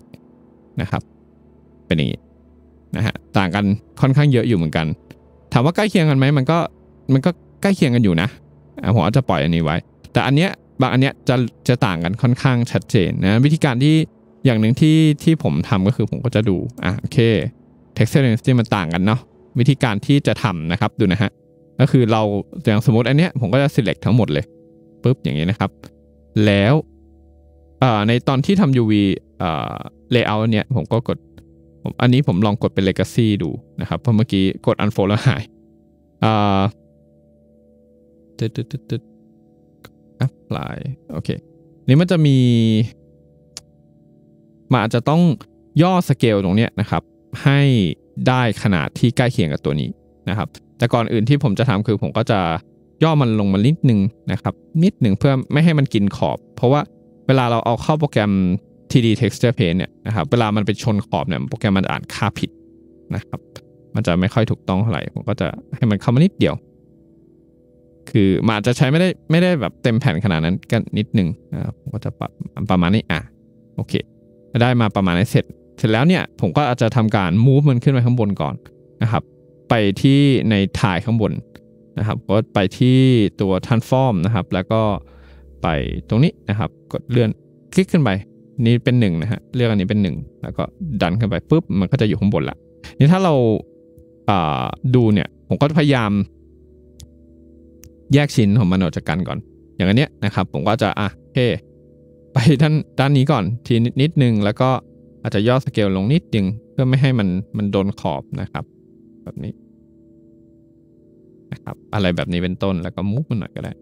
นะครับ เป็นอย่างนี้นะฮะต่างกันค่อนข้างเยอะอยู่เหมือนกัน ถามว่าใกล้เคียงกันไหมมันก็มันก็ใกล้เคียงกันอยู่นะผมอาจจะปล่อยอันนี้ไว้ แต่อันเนี้ยบางอันเนี้ยจะจะต่างกันค่อนข้างชัดเจนนะวิธีการที่อย่างหนึ่งที่ที่ผมทำก็คือผมก็จะดูอ่ะโอเค texture density มันต่างกันเนาะวิธีการที่จะทำนะครับดูนะฮะก็คือเราอย่างสมมติอันเนี้ยผมก็จะ select ทั้งหมดเลยปุ๊บอย่างนี้นะครับแล้วในตอนที่ทำ UV layout เนี้ยผมก็กดอันนี้ผมลองกดเป็น legacy ดูนะครับเพราะเมื่อกี้กด unfold แล้วหายอ่าตึ๊ดตึ๊ดตึ๊ดตึ๊ด apply โอเคนี่มันจะมี มันอาจจะต้องย่อสเกลตรงเนี้ยนะครับ ให้ได้ขนาดที่ใกล้เคียงกับตัวนี้นะครับแต่ก่อนอื่นที่ผมจะทำคือผมก็จะย่อมันลงมานิดนึงนะครับ นิดหนึ่งเพื่อไม่ให้มันกินขอบ เพราะว่าเวลาเราเอาเข้าโปรแกรม T d texture paint เนี่ยนะครับเวลามันไปชนขอบเนี่ยโปรแกรมมันอ่านค่าผิดนะครับ มันจะไม่ค่อยถูกต้องเท่าไหร่ผมก็จะให้มันเข้ามานิดเดียว คือมันอาจจะใช้ไม่ได้ไม่ได้แบบเต็มแผ่นขนาดนั้นกันนิดนึงนะครับผมก็จะปรับประมาณนี้อ่ะโอเคได้มาประมาณนี้เสร็จ เสร็จแล้วเนี่ยผมก็อาจจะทำการ move มันขึ้นไปข้างบนก่อนนะครับไปที่ในถ่ายข้างบนนะครับก็ไปที่ตัวท่านฟอร์มนะครับ แล้วก็ไปตรงนี้นะครับ กดเลื่อนคลิกขึ้นไป นี่เป็น1นะฮะเลือกอันนี้เป็น 1 แล้วก็ดันขึ้นไปปุ๊บ มันก็จะอยู่ข้างบนละ นี่ถ้าเราดูเนี่ย ผมก็พยายามแยกชิ้นของมันออกจากกันก่อน อย่างอันเนี้ยนะครับ ผมก็จะอ่ะเฮไปด้านด้านนี้ก่อน ทีนิดนึงแล้วก็อาจจะย่อสเกลลงนิดนึง เพื่อไม่ให้มันมันโดนขอบนะครับแบบนี้นะครับอะไรแบบนี้เป็นต้นแล้วก็มุกมันหน่อยก็ได้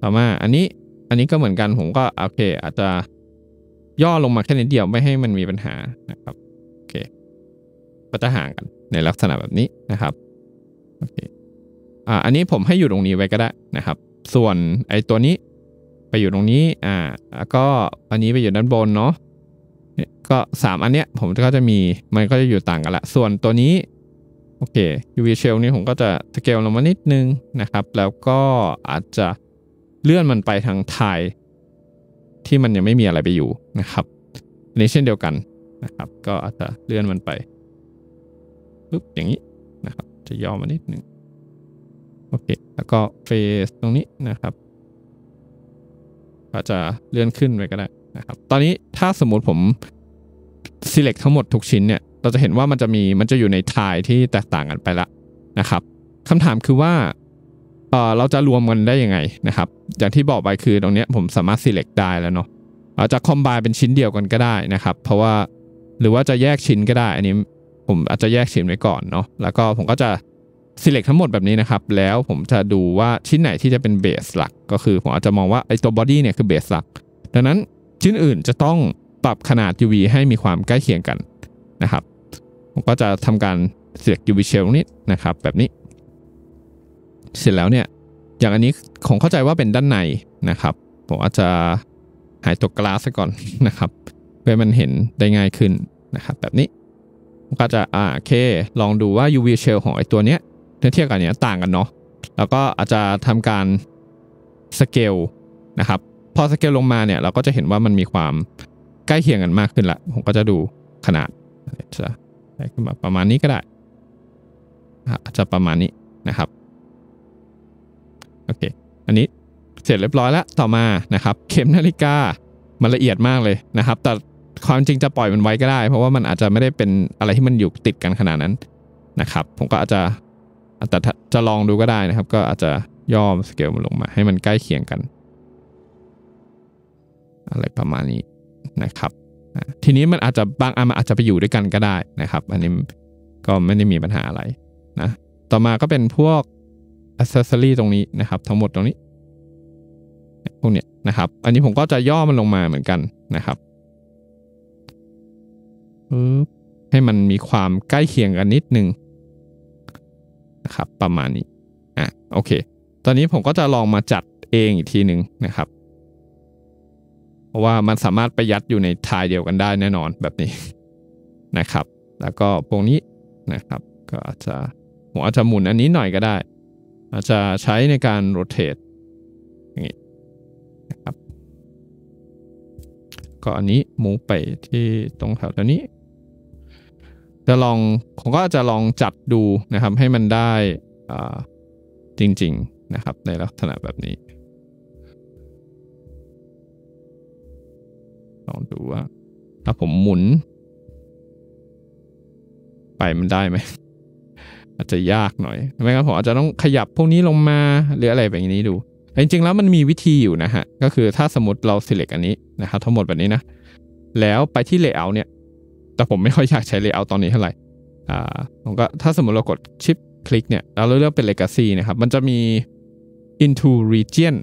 ต่อมาอันนี้อันนี้ก็เหมือนกันผมก็โอเคอาจจะย่อลงมาแค่นิดเดียวไม่ให้มันมีปัญหานะครับโอเคก็จะห่างกันในลักษณะแบบนี้นะครับโอเคอ่าอันนี้ผมให้อยู่ตรงนี้ไว้ก็ได้นะครับ ส่วนไอ้ตัวนี้ไปอยู่ตรงนี้อ่าแล้วก็อันนี้ไปอยู่ด้านบนเนาะก็ 3 อันเนี้ยผมก็จะมีมันก็จะอยู่ต่างกันละ ส่วนตัวนี้โอเค UV shell นี้ผมก็จะสเกลลงมานิดนึงนะครับ แล้วก็อาจจะเลื่อนมันไปทางไทยที่มันยังไม่มีอะไรไปอยู่นะครับอันนี้เช่นเดียวกันนะครับ ก็อาจจะเลื่อนมันไปปึ๊บอย่างนี้นะครับจะย่อมานิดนึงโอเคแล้วก็เฟสตรงนี้นะครับก็จะเลื่อนขึ้นไปก็ได้นะครับตอนนี้ถ้าสมมติผม select ทั้งหมดทุกชิ้นเนี่ยเราจะเห็นว่ามันจะมีมันจะอยู่ในทายที่แตกต่างกันไปละนะครับคำถามคือว่าเออเราจะรวมมันได้ยังไงนะครับอย่างที่บอกไปคือตรงนี้ผมสามารถ select ได้แล้วเนาะอาจจะคอมไบเป็นชิ้นเดียวกันก็ได้นะครับ เพราะว่าหรือว่าจะแยกชิ้นก็ได้ อันนี้ผมอาจจะแยกชิ้นไว้ก่อนเนาะแล้วก็ผมก็จะ select ทั้งหมดแบบนี้นะครับ แล้วผมจะดูว่าชิ้นไหนที่จะเป็นเบสหลัก ก็คือผมอาจจะมองว่าไอ้ตัวบอดี้เนี่ยคือเบสหลัก ดังนั้นชิ้นอื่นจะต้องปรับขนาด UV ให้มีความใกล้เคียงกันนะครับผมก็จะทำการเสียกย UV shell นิดนะครับ แบบนี้ เสร็จแล้วเนี่ยอย่างอันนี้ผมเข้าใจว่าเป็นด้านในนะครับผมอาจจะหายตัวกลาสก่อนนะครับเพื่อมันเห็นได้ง่ายขึ้นนะครับ แบบนี้ก็จะอ่าโอเค ลองดูว่า UV shell ของไอตัวเนี้ยเทียบกับเนี้ยต่างกันเนาะแล้วก็อาจจะทำการสเกลนะครับพอสเกลลงมาเนี่ยเราก็จะเห็นว่ามันมีความใกล้เคียงกันมากขึ้นละผมก็จะดูขนาดจะได้ขึ้นมาประมาณนี้ก็ได้ อาจจะประมาณนี้นะครับ โอเค อันนี้เสร็จเรียบร้อยแล้ว ต่อมานะครับ เข็มนาฬิกา มันละเอียดมากเลยนะครับ แต่ความจริงจะปล่อยมันไว้ก็ได้ เพราะว่ามันอาจจะไม่ได้เป็นอะไรที่มันอยู่ติดกันขนาดนั้นนะครับ ผมก็อาจจะแต่จะลองดูก็ได้นะครับ ก็อาจจะย่อมสเกลมันลงมา ให้มันใกล้เคียงกัน อะไรประมาณนี้นะครับทีนี้มันอาจจะบางอันมันอาจจะไปอยู่ด้วยกันก็ได้นะครับ อันนี้ก็ไม่ได้มีปัญหาอะไรนะต่อมาก็เป็นพวกอัซเซอรี่ตรงนี้นะครับ ทั้งหมดตรงนี้พวกเนี้ยนะครับ อันนี้ผมก็จะย่อมันลงมาเหมือนกันนะครับให้มันมีความใกล้เคียงกันนิดนึงนะครับ ประมาณนี้อ่ะโอเค ตอนนี้ผมก็จะลองมาจัดเองอีกทีหนึ่งนะครับเพราะว่ามันสามารถประยัดอยู่ในทายเดียวกันได้แน่นอนแบบนี้นะครับ แล้วก็พวกนี้นะครับก็อาจจะหัวอาจจะหมุนอันนี้หน่อยก็ได้ อาจจะใช้ในการโรเตทอย่างนี้นะครับก็อันนี้มูไปที่ตรงแถวตัวนี้ จะลองผมก็จะลองจัดดูนะครับให้มันได้จริงๆนะครับในลักษณะแบบนี้ลองดูว่า ถ้าผมหมุน ไปมันได้ไหมอาจจะยากหน่อยไม่รับผมอาจจะต้องขยับพวกนี้ลงมา หรืออะไรแบบนี้ดูจริงๆแล้วมันมีวิธีอยู่นะฮะ ก็คือถ้าสมมติเราสล l e c อันนี้นะครับทั้งหมดแบบนี้นะ แล้วไปที่เลเยอร์เนี่ย แต่ผมไม่ค่อยอยากใช้เลเยอร์ตอนนี้เท่าไหร่อ่าผมก็ถ้าสมมติเรากดชิปคลิกเนี่ย เราเลือกเป็น legacy นะครับ มันจะมี into region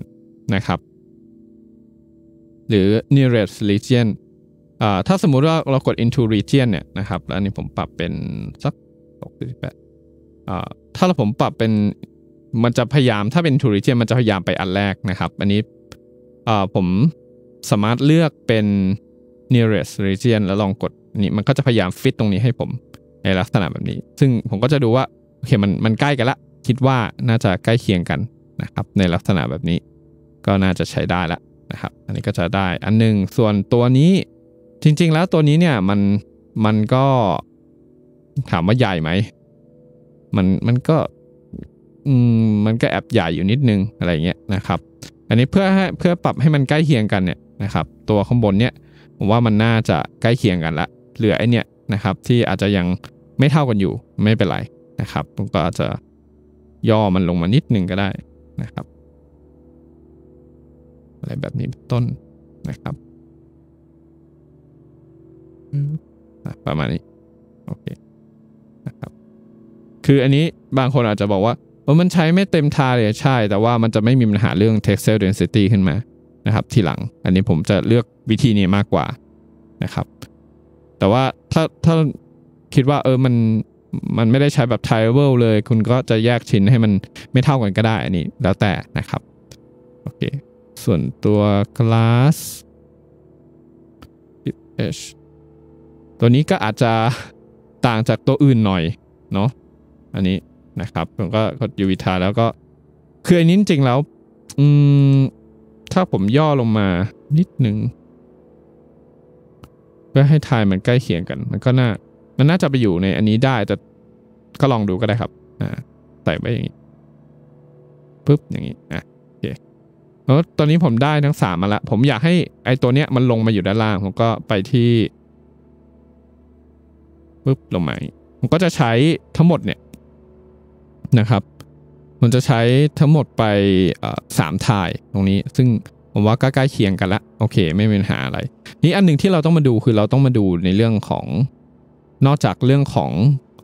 นะครับหรือ nearest region ถ้าสมมุติว่าเรากด into region เนี่ยนะครับ แล้วอันนี้ผมปรับเป็นสัก68ถ้าเราผมปรับเป็น มันจะพยายาม ถ้าเป็น into region มันจะพยายามไปอันแรกนะครับ อันนี้ผมสามารถเลือกเป็น nearest region แล้วลองกดนี่มันก็จะพยายามฟิตตรงนี้ให้ผม ในลักษณะแบบนี้ ซึ่งผมก็จะดูว่าโอเคมันมันใกล้กันละ คิดว่าน่าจะใกล้เคียงกันนะครับ ในลักษณะแบบนี้ก็น่าจะใช้ได้ละนะครับอันนี้ก็จะได้อันหนึ่งส่วนตัวนี้ จริง ๆแล้วตัวนี้เนี่ยมันมันก็ถามว่าใหญ่ไหม มันมันก็อืมมันก็แอบใหญ่อยู่นิดนึงอะไรเงี้ยนะครับ อันนี้เพื่อให้เพื่อปรับให้มันใกล้เคียงกันเนี่ยนะครับ ตัวข้างบนเนี่ยผมว่ามันน่าจะใกล้เคียงกันละเหลือไอเนี่ยนะครับ ที่อาจจะยังไม่เท่ากันอยู่ไม่เป็นไรนะครับก็อาจจะย่อมันลงมานิดนึงก็ได้นะครับอะไรแบบนี้เป็นต้นนะครับ ประมาณนี้โอเคนะครับคืออันนี้บางคนอาจจะบอกว่า มันใช้ไม่เต็มทาเลยใช่ แต่ว่ามันจะไม่มีปัญหาเรื่อง t e x t u r e density ขึ้นมานะครับ ทีหลัง อันนี้ผมจะเลือกวิธีนี้มากกว่านะครับ แต่ว่าถ้าถ้าคิดว่าเออ มันมันไม่ได้ใช้แบบ t i l e เลย คุณก็จะแยกชิ้นให้มันไม่เท่ากันก็ได้ อันนี้ แล้วแต่นะครับ โอเคส่วนตัว glass h ตัวนี้ก็อาจจะต่างจากตัวอื่นหน่อยเนาะอันนี้นะครับ ผมก็กดยูวิทาแล้วก็ คืออันนี้จริงแล้วอืมถ้าผมย่อลงมานิดหนึ่งเพื่อให้ทายมันใกล้เคียงกัน มันก็น่า มันน่าจะไปอยู่ในอันนี้ได้ แต่ ก็ลองดูก็ได้ครับอ่าใส่ไปอย่างนี้ปุ๊บ อย่างนี้อ่ะแล้วตอนนี้ผมได้ทั้งสามมาละผมอยากให้ไอตัวเนี้ยมันลงมาอยู่ด้านล่าง ผมก็ไปที่ปึ๊บลงมาผมก็จะใช้ทั้งหมดเนี่ยนะครับ มันจะใช้ทั้งหมดไปสามทายตรงนี้ ซึ่งผมว่าก็ใกล้เคียงกันละ โอเคไม่มีปัญหาอะไร นี่อันหนึ่งที่เราต้องมาดูคือเราต้องมาดูในเรื่องของ นอกจากเรื่องของ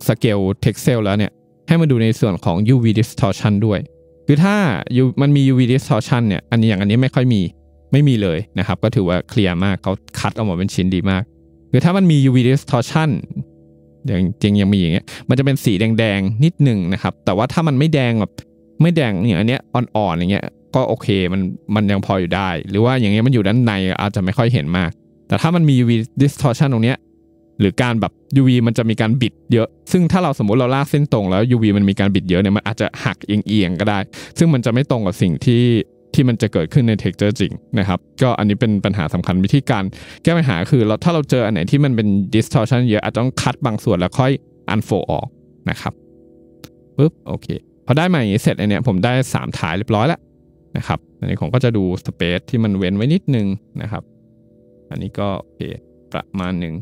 สเกลเท็กเซลแล้วเนี่ย ให้มาดูในส่วนของ UV distortion ด้วยคือถ้ามันมี UV distortion เนี่ย อันนี้อย่างอันนี้ไม่ค่อยมี ไม่มีเลยนะครับ ก็ถือว่าเคลียร์มากเขาคัดออกมาเป็นชิ้นดีมากคือถ้ามันมี UV distortion อย่างจริงยังมีอย่างเงี้ย มันจะเป็นสี แดงๆ นิดหนึ่งนะครับ แต่ว่าถ้ามันไม่แดงแบบไม่แดงอย่างอันเนี้ย อ่อนๆ อย่างเงี้ย ก็โอเคมันมันยังพออยู่ได้ หรือว่าอย่างเงี้ยมันอยู่ด้านในอาจจะไม่ค่อยเห็นมาก แต่ถ้ามันมี UV distortion ตรงเนี้ยหรือการแบบ UV มันจะมีการบิดเยอะ ซึ่งถ้าเราสมมติเราลากเส้นตรงแล้ว UV มันมีการบิดเยอะเนี่ย มันอาจจะหักเอียงๆก็ได้ ซึ่งมันจะไม่ตรงกับสิ่งที่ที่มันจะเกิดขึ้นในเท็กเจอร์จริงนะครับ ก็อันนี้เป็นปัญหาสำคัญวิธีการแก้ปัญหาคือ เราถ้าเราเจออันไหนที่มันเป็น distortion เยอะ อาจต้องคัดบางส่วนแล้วค่อย unfold ออกนะครับปึ๊บโอเคพอได้มาอย่างนี้เสร็จอันเนี้ยผมได้3ถ่ายเรียบร้อยแล้วนะครับ อันนี้ผมก็จะดูสเปซที่มันเว้นไว้นิดนึงนะครับ อันนี้ก็โอเคประมาณหนึ่ง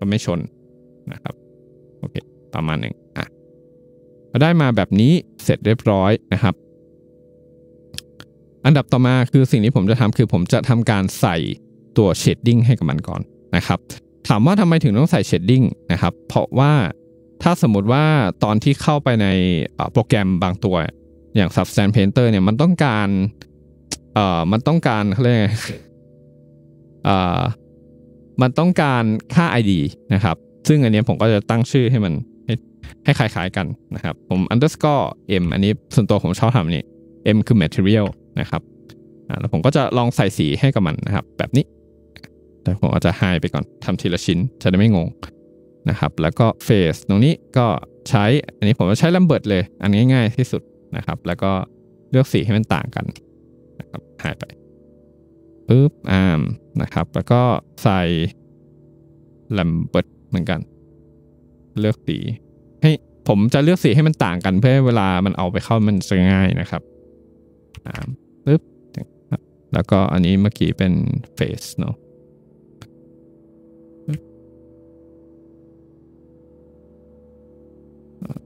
ก็ไม่ชนนะครับโอเคประมาณหนึ่งอ่ะพอได้มาแบบนี้เสร็จเรียบร้อยนะครับ อันดับต่อมาคือสิ่งที่ผมจะทำคือผมจะทำการใส่ตัวเชดดิ้งให้กับมันก่อนนะครับ ถามว่าทำไมถึงต้องใส่เชดดิ้งนะครับ เพราะว่าถ้าสมมติว่าตอนที่เข้าไปในโปรแกรมบางตัวอย่าง Substance Painter เนี่ยมันต้องการเอ่อมันต้องการเขาเรียกไงเอ่อมันต้องการค่า ID นะครับซึ่งอันนี้ผมก็จะตั้งชื่อให้มันให้คล้ายๆกันนะครับ ผม underscore m อันนี้ส่วนตัวผมชอบทำนี่ m คือ material นะครับแล้วผมก็จะลองใส่สีให้กับมันนะครับ แบบนี้ แต่ผมอาจจะไฮไปก่อนทำทีละชิ้นจะได้ไม่งงนะครับ แล้วก็เฟสตรงนี้ก็ใช้อันนี้ผมจะใช้ลัมเบิร์ดเลย อันง่ายๆที่สุดนะครับ แล้วก็เลือกสีให้มันต่างกันนะครับหายไปปึ๊บอ่ามนะครับ แล้วก็ใส่แลมเบิร์ตเหมือนกัน เลือกสี ให้ผมจะเลือกสีให้มันต่างกันเพื่อเวลามันเอาไปเข้ามันจะง่ายนะครับอ่ามปึ๊บแล้วก็อันนี้เมื่อกี้เป็นเฟสเนาะ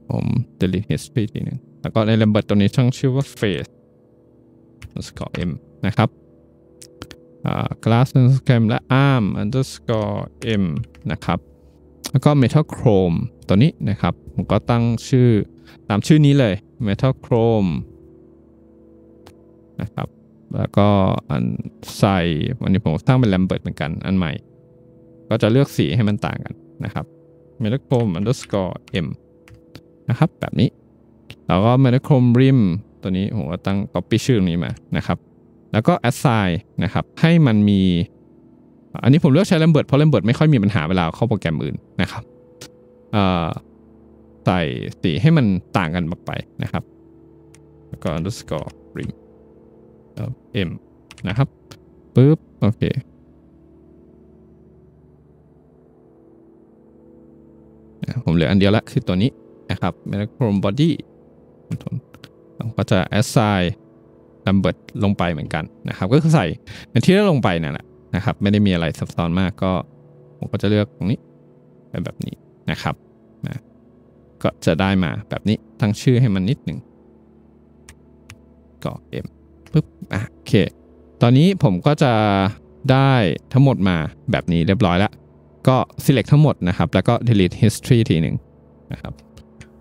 ผม delete history ทีนึงแล้วก็ในล a บ b e r t ตัวนี้ช่างชื่อว่า face underscore m นะครับ glass u n d e r s c a m และ arm underscore m นะครับ แล้วก็ metal chrome ตัวนี้นะครับ ผมก็ตั้งชื่อตามชื่อนี้เลย metal chrome นะครับแล้วก็อันใส่วันนี้ผมตั้งเป็น lambert เหมือนกันอันใหม่ ก็จะเลือกสีให้มันต่างกันนะครับ metal chrome underscore m นะครับ แบบนี้แล้วก็ metal chrome rim ตัวนี้ผมก็ตั้ง copy ชื่อนี้มานะครับแล้วก็ assign นะครับให้มันมี อันนี้ผมเลือกใช้ Lambert เพราะ Lambert ไม่ค่อยมีปัญหาเวลาเข้าโปรแกรมอื่นนะครับใส่สีให้มันต่างกันออกไปนะครับ แล้วก็ underscore rim m นะครับปึ๊บโอเคผมเหลืออันเดียวละคือตัวนี้นะครับ m e t a c h r o m e body ผมก็จะ assign ดัมเบิลลงไปเหมือนกันนะครับก็คือใส่เมทีเรด้ลงไปนั่นแหละนะครับไม่ได้มีอะไรซับซ้อน มากก็ ผมก็จะเลือกตรงนี้เป็นแบบนี้นะครับนะก็จะได้มาแบบนี้ตั้งชื่อให้มันนิดหนึ่งก็เอ็มปุ๊บอ่ะโอเคตอนนี้ผมก็จะได้ทั้งหมดมาแบบนี้เรียบร้อยแล้ว ก็ select ทั้งหมดนะครับแล้วก็ delete history ทีหนึ่งนะครับ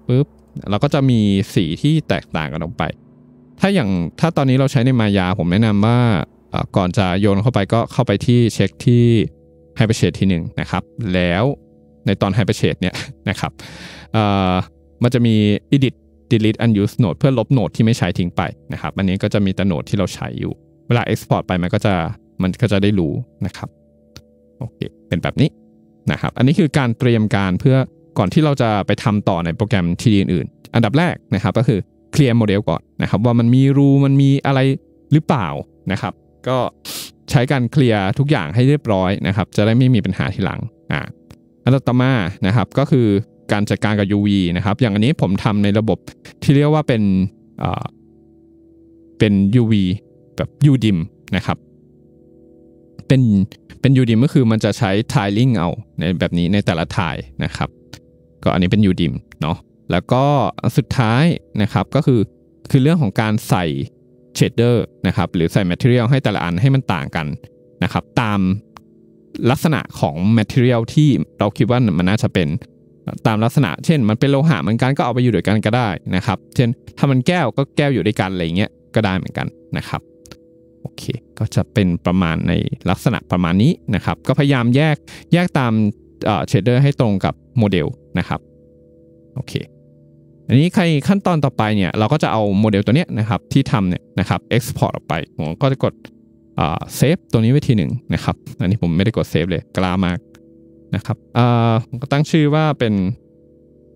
ปุ๊บเราก็จะมีสีที่แตกต่างกันออกไปถ้าอย่างถ้าตอนนี้เราใช้ในมายา ผมแนะนำว่าก่อนจะโยนเข้าไปก็เข้าไปที่เช็คที่ไฮเปอร์เชดทีหนึ่งนะครับ แล้วในตอนไฮเปอร์เชดเนี่ยนะครับมันจะมี edit delete unused node เพื่อลบโนดที่ไม่ใช้ทิ้งไปนะครับอันนี้ก็จะมีแต่โนดที่เราใช้อยู่ เวลา export ไปมันก็จะมันก็จะได้รู้นะครับโอเคเป็นแบบนี้นะครับ อันนี้คือการเตรียมการเพื่อก่อนที่เราจะไปทำต่อในโปรแกรมที่อื่นอันดับแรกนะครับก็คือเคลียร์โมเดลก่อนนะครับ ว่ามันมีรูมันมีอะไรหรือเปล่านะครับก็ใช้การเคลียร์ทุกอย่างให้เรียบร้อยนะครับจะได้ไม่มีปัญหาทีหลังอ่ะอันต่อมานะครับก็คือการจัดการกับ UV นะครับ อย่างอันนี้ผมทำในระบบที่เรียกว่าเป็นเป็น UV แบบ UDIM นะครับ เป็นเป็น UDIM ก็คือมันจะใช้ tiling เอาในแบบนี้ในแต่ละทาย นะครับ ก็อันนี้เป็น UDIM เนาะแล้วก็สุดท้ายนะครับก็คือคือเรื่องของการใส่เชดเดอร์นะครับหรือใส่แมทเทียลให้แต่ละอันให้มันต่างกันนะครับ ตามลักษณะของแมทเทียลที่เราคิดว่ามันน่าจะเป็นตามลักษณะ เช่น มันเป็นโลหะเหมือนกันก็เอาไปอยู่ด้วยกันก็ได้นะครับ เช่นถ้ามันแก้วก็แก้วอยู่ด้วยกันอะไรเงี้ยก็ได้เหมือนกันนะครับโอเค ก็จะเป็นประมาณในลักษณะประมาณนี้นะครับก็พยายามแยกแยกตามเชดเดอร์ให้ตรงกับโมเดลนะครับโอเคอันนี้ใครขั้นตอนต่อไปเนี่ยเราก็จะเอาโมเดลตัวเนี้ยนะครับที่ทำเนี่ยนะครับ export ออกไปผมก็จะกดเซฟตัวนี้ไว้ทีหนึ่งนะครับ อันนี้ผมไม่ได้กดเซฟเลยกล้ามากนะครับผมก็ตั้งชื่อว่าเป็น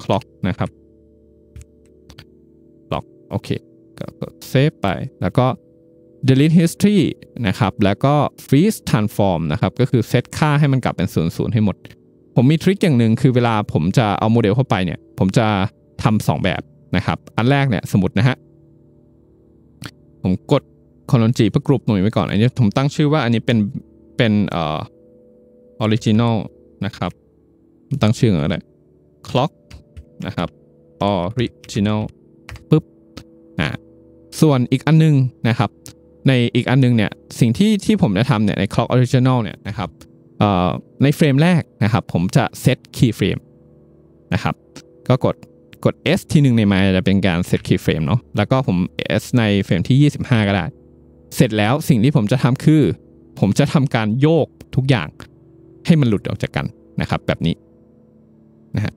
clock นะครับ clock โอเค ก็เซฟไป แล้วก็ delete history นะครับแล้วก็ freeze transform นะครับก็คือเซตค่าให้มันกลับเป็น0 0ให้หมด ผมมีทริคอย่างหนึ่งคือเวลาผมจะเอาโมเดลเข้าไปเนี่ยผมจะทำสองแบบนะครับ อันแรกเนี่ยสมุดนะฮะ ผมกดคอนจีเพื่อกรุ๊ปหน่วยไว้ก่อน อันนี้ผมตั้งชื่อว่าอันนี้เป็น เป็นเอ่อออริจินอลนะครับตั้งชื่ออะไรคล็อกนะครับออริจินอลปุ๊บอ่าส่วนอีกอันนึงนะครับ ในอีกอันนึงเนี่ย สิ่งที่ที่ผมจะทำเนี่ยในคล็อกออริจินอลเนี่ยนะครับในเฟรมแรกนะครับ ผมจะเซตคีย์เฟรมนะครับ ก็กดกด S ทีหนึ่งในไม้จะเป็นการเซตคีย์เฟรมเนาะ แล้วก็ผม S ในเฟรมที่ 25 ก็ได้ เสร็จแล้วสิ่งที่ผมจะทำคือ ผมจะทำการโยกทุกอย่างให้มันหลุดออกจากกันนะครับ แบบนี้นะฮะ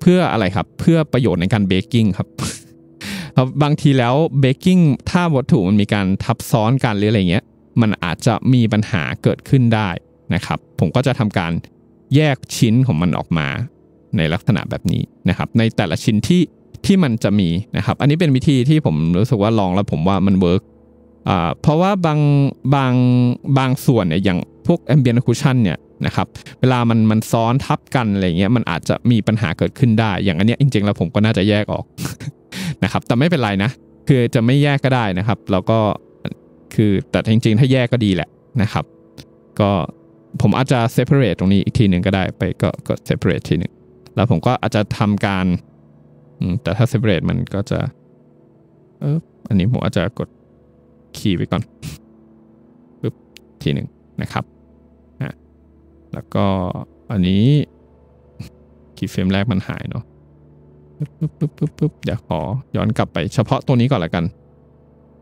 เพื่ออะไรครับเพื่อประโยชน์ในการเบกกิ้งครับครับบางทีแล้วเบกกิ้งถ้าวัตถุมันมีการทับซ้อนกันหรืออะไรเงี้ย มันอาจจะมีปัญหาเกิดขึ้นได้นะครับ ผมก็จะทำการแยกชิ้นของมันออกมาในลักษณะแบบนี้นะครับ ในแต่ละชิ้นที่ที่มันจะมีนะครับอันนี้เป็นวิธีที่ผมรู้สึกว่าลองแล้วผมว่ามันเวิร์กอ่าเพราะว่าบางบางบางส่วนเนี่ยอย่างพวกแอมเบียนคูชั่นเนี่ยนะครับเวลามันมันซ้อนทับกันอะไรเงี้ยมันอาจจะมีปัญหาเกิดขึ้นได้ อย่างอันเนี้ยจริง ๆ แล้วผมก็น่าจะแยกออกนะครับแต่ไม่เป็นไรนะคือจะไม่แยกก็ได้นะครับ แล้วก็คือแต่จริงๆ ถ้าแยกก็ดีแหละนะครับ ก็ผมอาจจะ separate ตรงนี้อีกทีหนึ่งก็ได้ไปก็ก็ separate ทีหนึ่งแล้วผมก็อาจจะทำการแต่ถ้า separate มันก็จะเอออันนี้ผมอาจจะกดคีย์ไว้ก่อนปึ๊บทีหนึ่งนะครับฮะแล้วก็อันนี้คีย์เฟรมแรกมันหายเนาะปึ๊บปึ๊บปึ๊บปึ๊บเดี๋ยวขอย้อนกลับไปเฉพาะตัวนี้ก่อนละกัน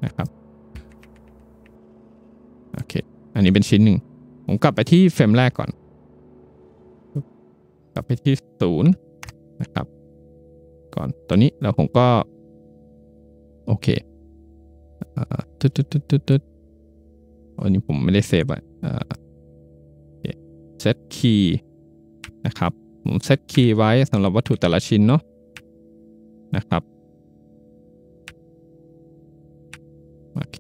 นะครับโอเคอันนี้เป็นชิ้นหนึ่ง ผมกลับไปที่เฟรมแรกก่อนกลับไปที่ศูนย์นะครับ ก่อนตอนนี้เราผมก็ โอเคตึ๊ดตึ๊ดตึ๊ดต๊ดดอันนี้ผมไม่ได้เซฟอ่ะเซตคีย์นะครับ ผมเซตคีย์ไว้สำหรับวัตถุแต่ละชิ้นเนาะนะครับ โอเค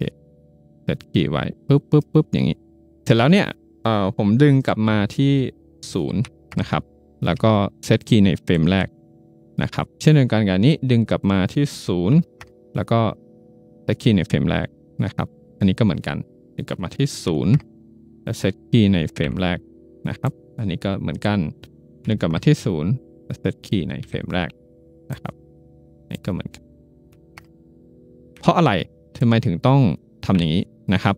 เซตคีย์ไว้ปุ๊บปุ๊บปุ๊บอย่างนี้เสร็จแล้วเนี่ย เอ่อ ผมดึงกลับมาที่ศูนย์นะครับแล้วก็เซตคีย์ในเฟรมแรกนะครับเช่นเดียวกันกับนี้ดึงกลับมาที่ 0 แล้วก็เซตคีย์ในเฟรมแรกนะครับ อันนี้ก็เหมือนกันดึงกลับมาที่ 0 แล้วเซตคีย์ในเฟรมแรกนะครับอันนี้ก็เหมือนกัน ดึงกลับมาที่0แล้วเซตคีย์ในเฟรมแรกนะครับนี่ก็เหมือนกันเพราะอะไรทำไมถึงต้องทำอย่างนี้นะครับ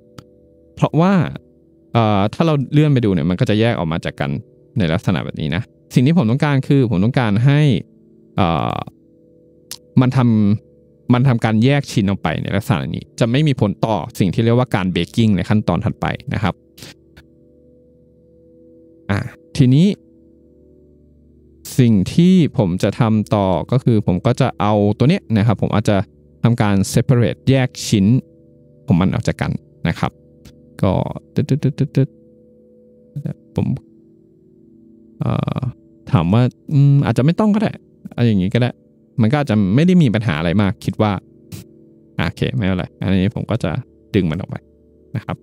เพราะว่าถ้าเราเลื่อนไปดูเนี่ยมันก็จะแยกออกมาจากกันในลักษณะแบบนี้นะสิ่งที่ผมต้องการคือผมต้องการให้มันทำมันทำการแยกชิ้นออกไปในลักษณะนี้ จะไม่มีผลต่อสิ่งที่เรียกว่าการเบกกิ้งในขั้นตอนถัดไปนะครับอ่ะทีนี้ สิ่งที่ผมจะทำต่อก็คือผมก็จะเอาตัวเนี้ยนะครับ ผมอาจจะทำการ separate แยกชิ้น ผมมันออกจากกันนะครับ ก็ดดดดผมถามว่าอาจจะไม่ต้องก็ได้อะไรอย่างนี้ก็ได้ มันก็จจะไม่ได้มีปัญหาอะไรมากคิดว่าโอเคไม่เป็นไรอันนี้ผมก็จะดึงมันออกไปนะครับ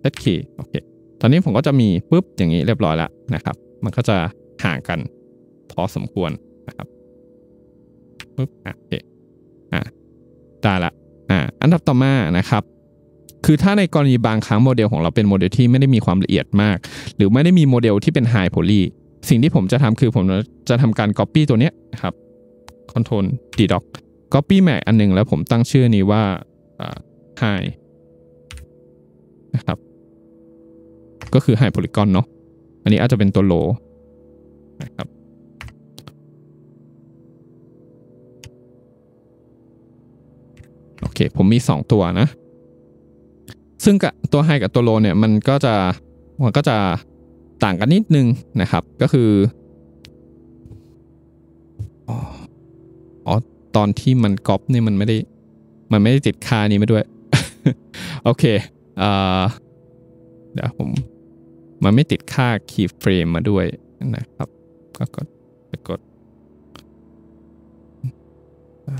เซตคีย์โอเค ตอนนี้ผมก็จะมีปุ๊บอย่างนี้เรียบร้อยแล้วนะครับ มันก็จะห่างกันพอสมควรนะครับปุ๊บโอเคอ่ะได้ละอ่ะอันดับต่อมานะครับ คือถ้าในกรณีบางครั้งโมเดลของเราเป็นโมเดล ที่ไม่ได้มีความละเอียดมาก หรือไม่ได้มีโมเดลที่เป็นไฮโพลีสิ่งที่ผมจะทำคือผมจะทำการ Copy ตัวเนี้ยครับ Control D doc Copy ใหม่อันนึงแล้วผมตั้งชื่อนี้ว่า h i นะครับ ก็คือ High Polygon เนาะอันนี้อาจจะเป็นตัวโลนะครับโอเคผมมี 2 ตัวนะ ซึ่งกับตัวไฮกับตัวโลเนี่ยมันก็จะมันก็จะต่างกันนิดนึงนะครับก็คืออ๋อตอนที่มันก๊อปนี่มันไม่ได้ มันไม่ได้ติดค่านี้มาด้วย โอเคเเดี๋ยวผมมันไม่ติดค่าคีย์เฟรมมาด้วยนะครับ ก็กดไปกด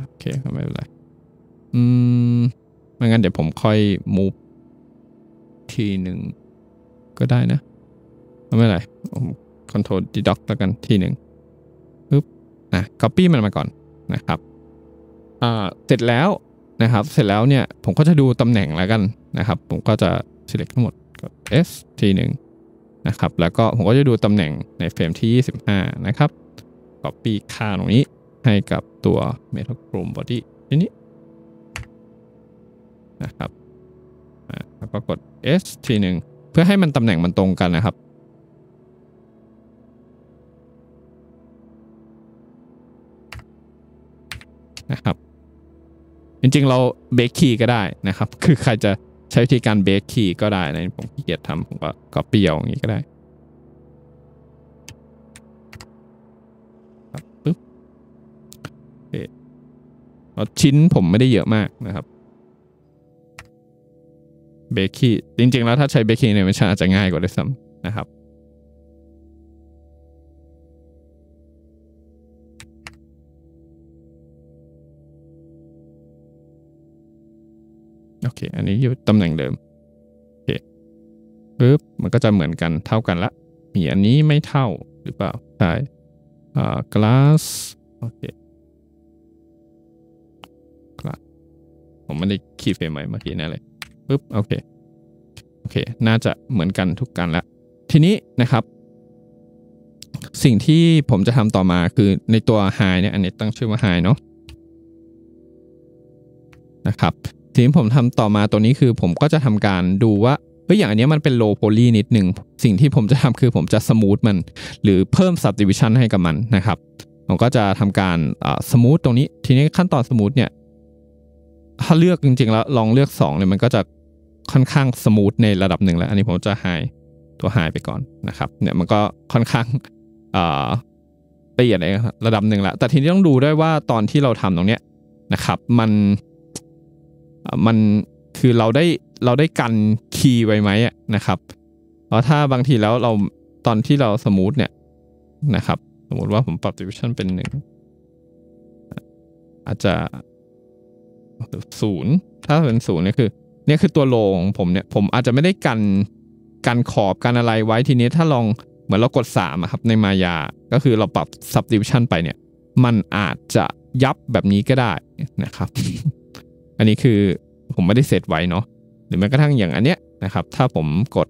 โอเคก็ไม่เป็นไรอืมไม่งั้นเดี๋ยวผมค่อยมูฟทีหนึ่งก็ได้นะไม่เป็นไรผมคอนโทรลดีด็อกแล้วกันทีหนึ่งปึ๊บนะคั c ปี้มันมาก่อนนะครับอ่าเสร็จแล้วนะครับ เสร็จแล้วเนี่ยผมก็จะดูตำแหน่งแล้วกันนะครับ ผมก็จะ select ทั้งหมดกด S ทีหนึ่งนะครับ แล้วก็ผมก็จะดูตำแหน่งในเฟรมที่ 25นะครับ copy ค่าตรงนี้ให้กับตัว m e t a ล chrome body ทีนี้นะครับแล้วก็กด S ทีหนึ่งเพื่อให้มันตำแหน่งมันตรงกันนะครับนะครับ จริงๆเราเบรกคีย์ก็ได้นะครับ คือใครจะใช้วิธีการเบรกคีย์ก็ได้นะผมขี้เกียจทำผมก็ก o p ปเยาอย่างนี้ก็ได้ป๊บอชิ้นผมไม่ได้เยอะมากนะครับเบคกคีย์จริง ๆ แล้วถ้าใช้เบคกคีย์เนี่ยมันอาจจะง่ายกว่าด้วยซ้ำนะครับโอเค อันนี้อยู่ตำแหน่งเดิม โอเคปึ๊บมันก็จะเหมือนกันเท่ากันละมีอันนี้ไม่เท่าหรือเปล่าใช่อ่า glass โอเค glass ผมไม่ได้คีย์เฟรม่เมื่อกี้นั่นเลยปึ๊บโอเคโอเค น่าจะเหมือนกันทุกการละทีนี้นะครับ สิ่งที่ผมจะทำต่อมาคือในตัว high เนี่ยอันนี้ตั้งชื่อว่า high เนาะนะครับสิ่งที่ผมทำต่อมาตัวนี้คือผมก็จะทำการดูว่าเอ้ยอย่างอันนี้มันเป็นโลโพลีนิดหนึ่งสิ่งที่ผมจะทำคือผมจะสมูทมันหรือเพิ่มสับดิวิชันให้กับมันนะครับผมก็จะทำการสมูทตรงนี้ ทีนี้ขั้นตอนสมูทเนี่ย ถ้าเลือกจริงๆแล้วลองเลือก2เนี่ยมันก็จะค่อนข้างสมูทในระดับหนึ่งแล้วอันนี้ผมจะหายตัวหายไปก่อนนะครับเนี่ยมันก็ค่อนข้างละเอียดในระดับหนึ่งแล้วแต่ทีนี้ต้องดูด้วยว่าตอนที่เราทำตรงเนี้ยนะครับ มันมันคือเราได้เราได้กันคีย์ไว้ไหมนะครับเพราะถ้าบางทีแล้วเราตอนที่เราสมูทเนี่ยนะครับสมมติว่าผมปรับ division เป็นหนึ่ง อาจจะศูนย์ถ้าเป็นศูนย์เนี่ยคือเนี่ยคือตัวโลของผมเนี่ย ผมอาจจะไม่ได้กันกันขอบกันอะไรไว้ทีนี้ถ้าลองเหมือนเรากด3ามครับ ในมายาก็คือเราปรับ subdivision ไปเนี่ย มันอาจจะยับแบบนี้ก็ได้นะครับอันนี้คือผมไม่ได้เซตไว้เนาะหรือแม้กระทั่งอย่างอันเนี้ยนะครับถ้าผมกด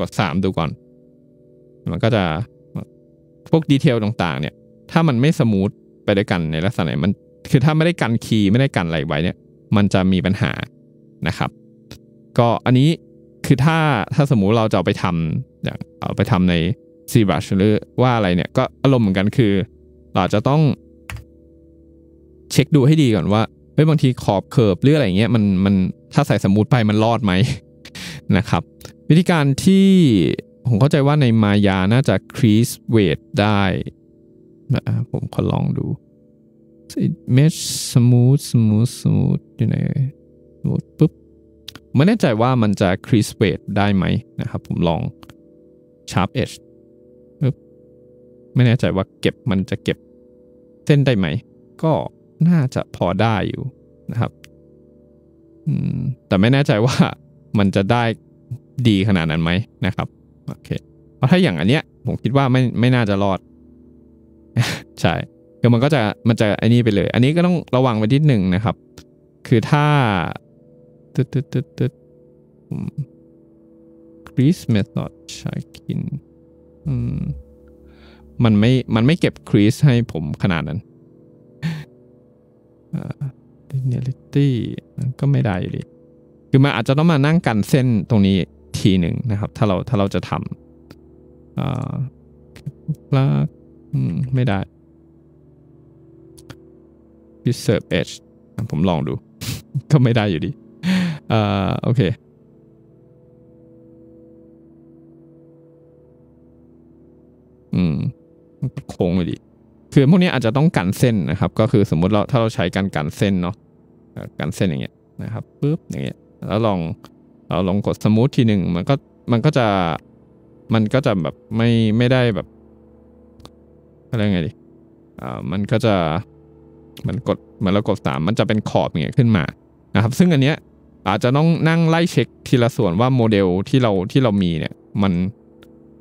กด 3 ดูก่อนมันก็จะพวกดีเทลต่างๆ เนี่ยถ้ามันไม่สมูทไปด้วยกันในลักษณะไหนมันคือถ้าไม่ได้กันคีย์ไม่ได้กันอะไรไว้เนี่ยมันจะมีปัญหานะครับ ก็อันนี้คือถ้าถ้าสมมุติเราจะเอาไปทำอย่างเอาไปทำในซีบัชหรือว่าอะไรเนี่ยก็อารมณ์เหมือนกันคือ เราจะต้องเช็คดูให้ดีก่อนว่าเฮ้ยบางทีขอบเคิบหรืออะไรเงี้ยมันมันถ้าใส่สมูทไป มันรอดไหมนะครับ วิธีการที่ผมเข้าใจว่าในมายาน่าจะครีสเวทได้ผมขอลองดู mesh smooth smooth smooth อยู่ไหนปุ๊บไม่แน่ใจว่ามันจะครีสเวทได้ไหมนะครับ ผมลอง sharp edge ปุ๊บไม่แน่ใจว่าเก็บมันจะเก็บเส้นได้ไหม ก็น่าจะพอได้อยู่นะครับแต่ไม่แน่ใจว่ามันจะได้ดีขนาดนั้นไหมนะครับโอเคเพราะถ้าอย่างอันเนี้ย ผมคิดว่าไม่ไม่น่าจะรอด ใช่คือมันก็จะมันจะไอ้นี่ไปเลย อันนี้ก็ต้องระวังไปที่หนึ่งนะครับ คือถ้าตึ๊ดตึ๊ดตึ๊ดตึ๊ดคริสเมธอดชาคินมันไม่มันไม่เก็บคริสให้ผมขนาดนั้นดิเนลิตี้ก็ไม่ได้อยู่ดีคือมันอาจจะต้องมานั่งกันเส้นตรงนี้ทีหนึ่งนะครับ ถ้าเราถ้าเราจะทำลักไม่ได้ user edge ผมลองดู ก็ไม่ได้อยู่ดีอ่าโอเค อืมโค้งเลยดิคือพวกนี้อาจจะต้องกันเส้นนะครับ ก็คือสมมุติเราถ้าเราใช้การกันเส้นเนาะกันเส้นอย่างเงี้ยนะครับปุ๊บอย่างเงี้ยแล้วลองเราลองกดสมูททีหนึ่งมันก็มันก็จะมันก็จะแบบไม่ไม่ได้แบบอะไรไงดิอ่ามันก็จะ มันกดเหมือนเรากดสามมันจะเป็นขอบอย่างเงี้ยขึ้นมานะครับ ซึ่งอันเนี้ยอาจจะต้องนั่งไล่เช็คทีละส่วนว่าโมเดลที่เราที่เรามีเนี่ยมัน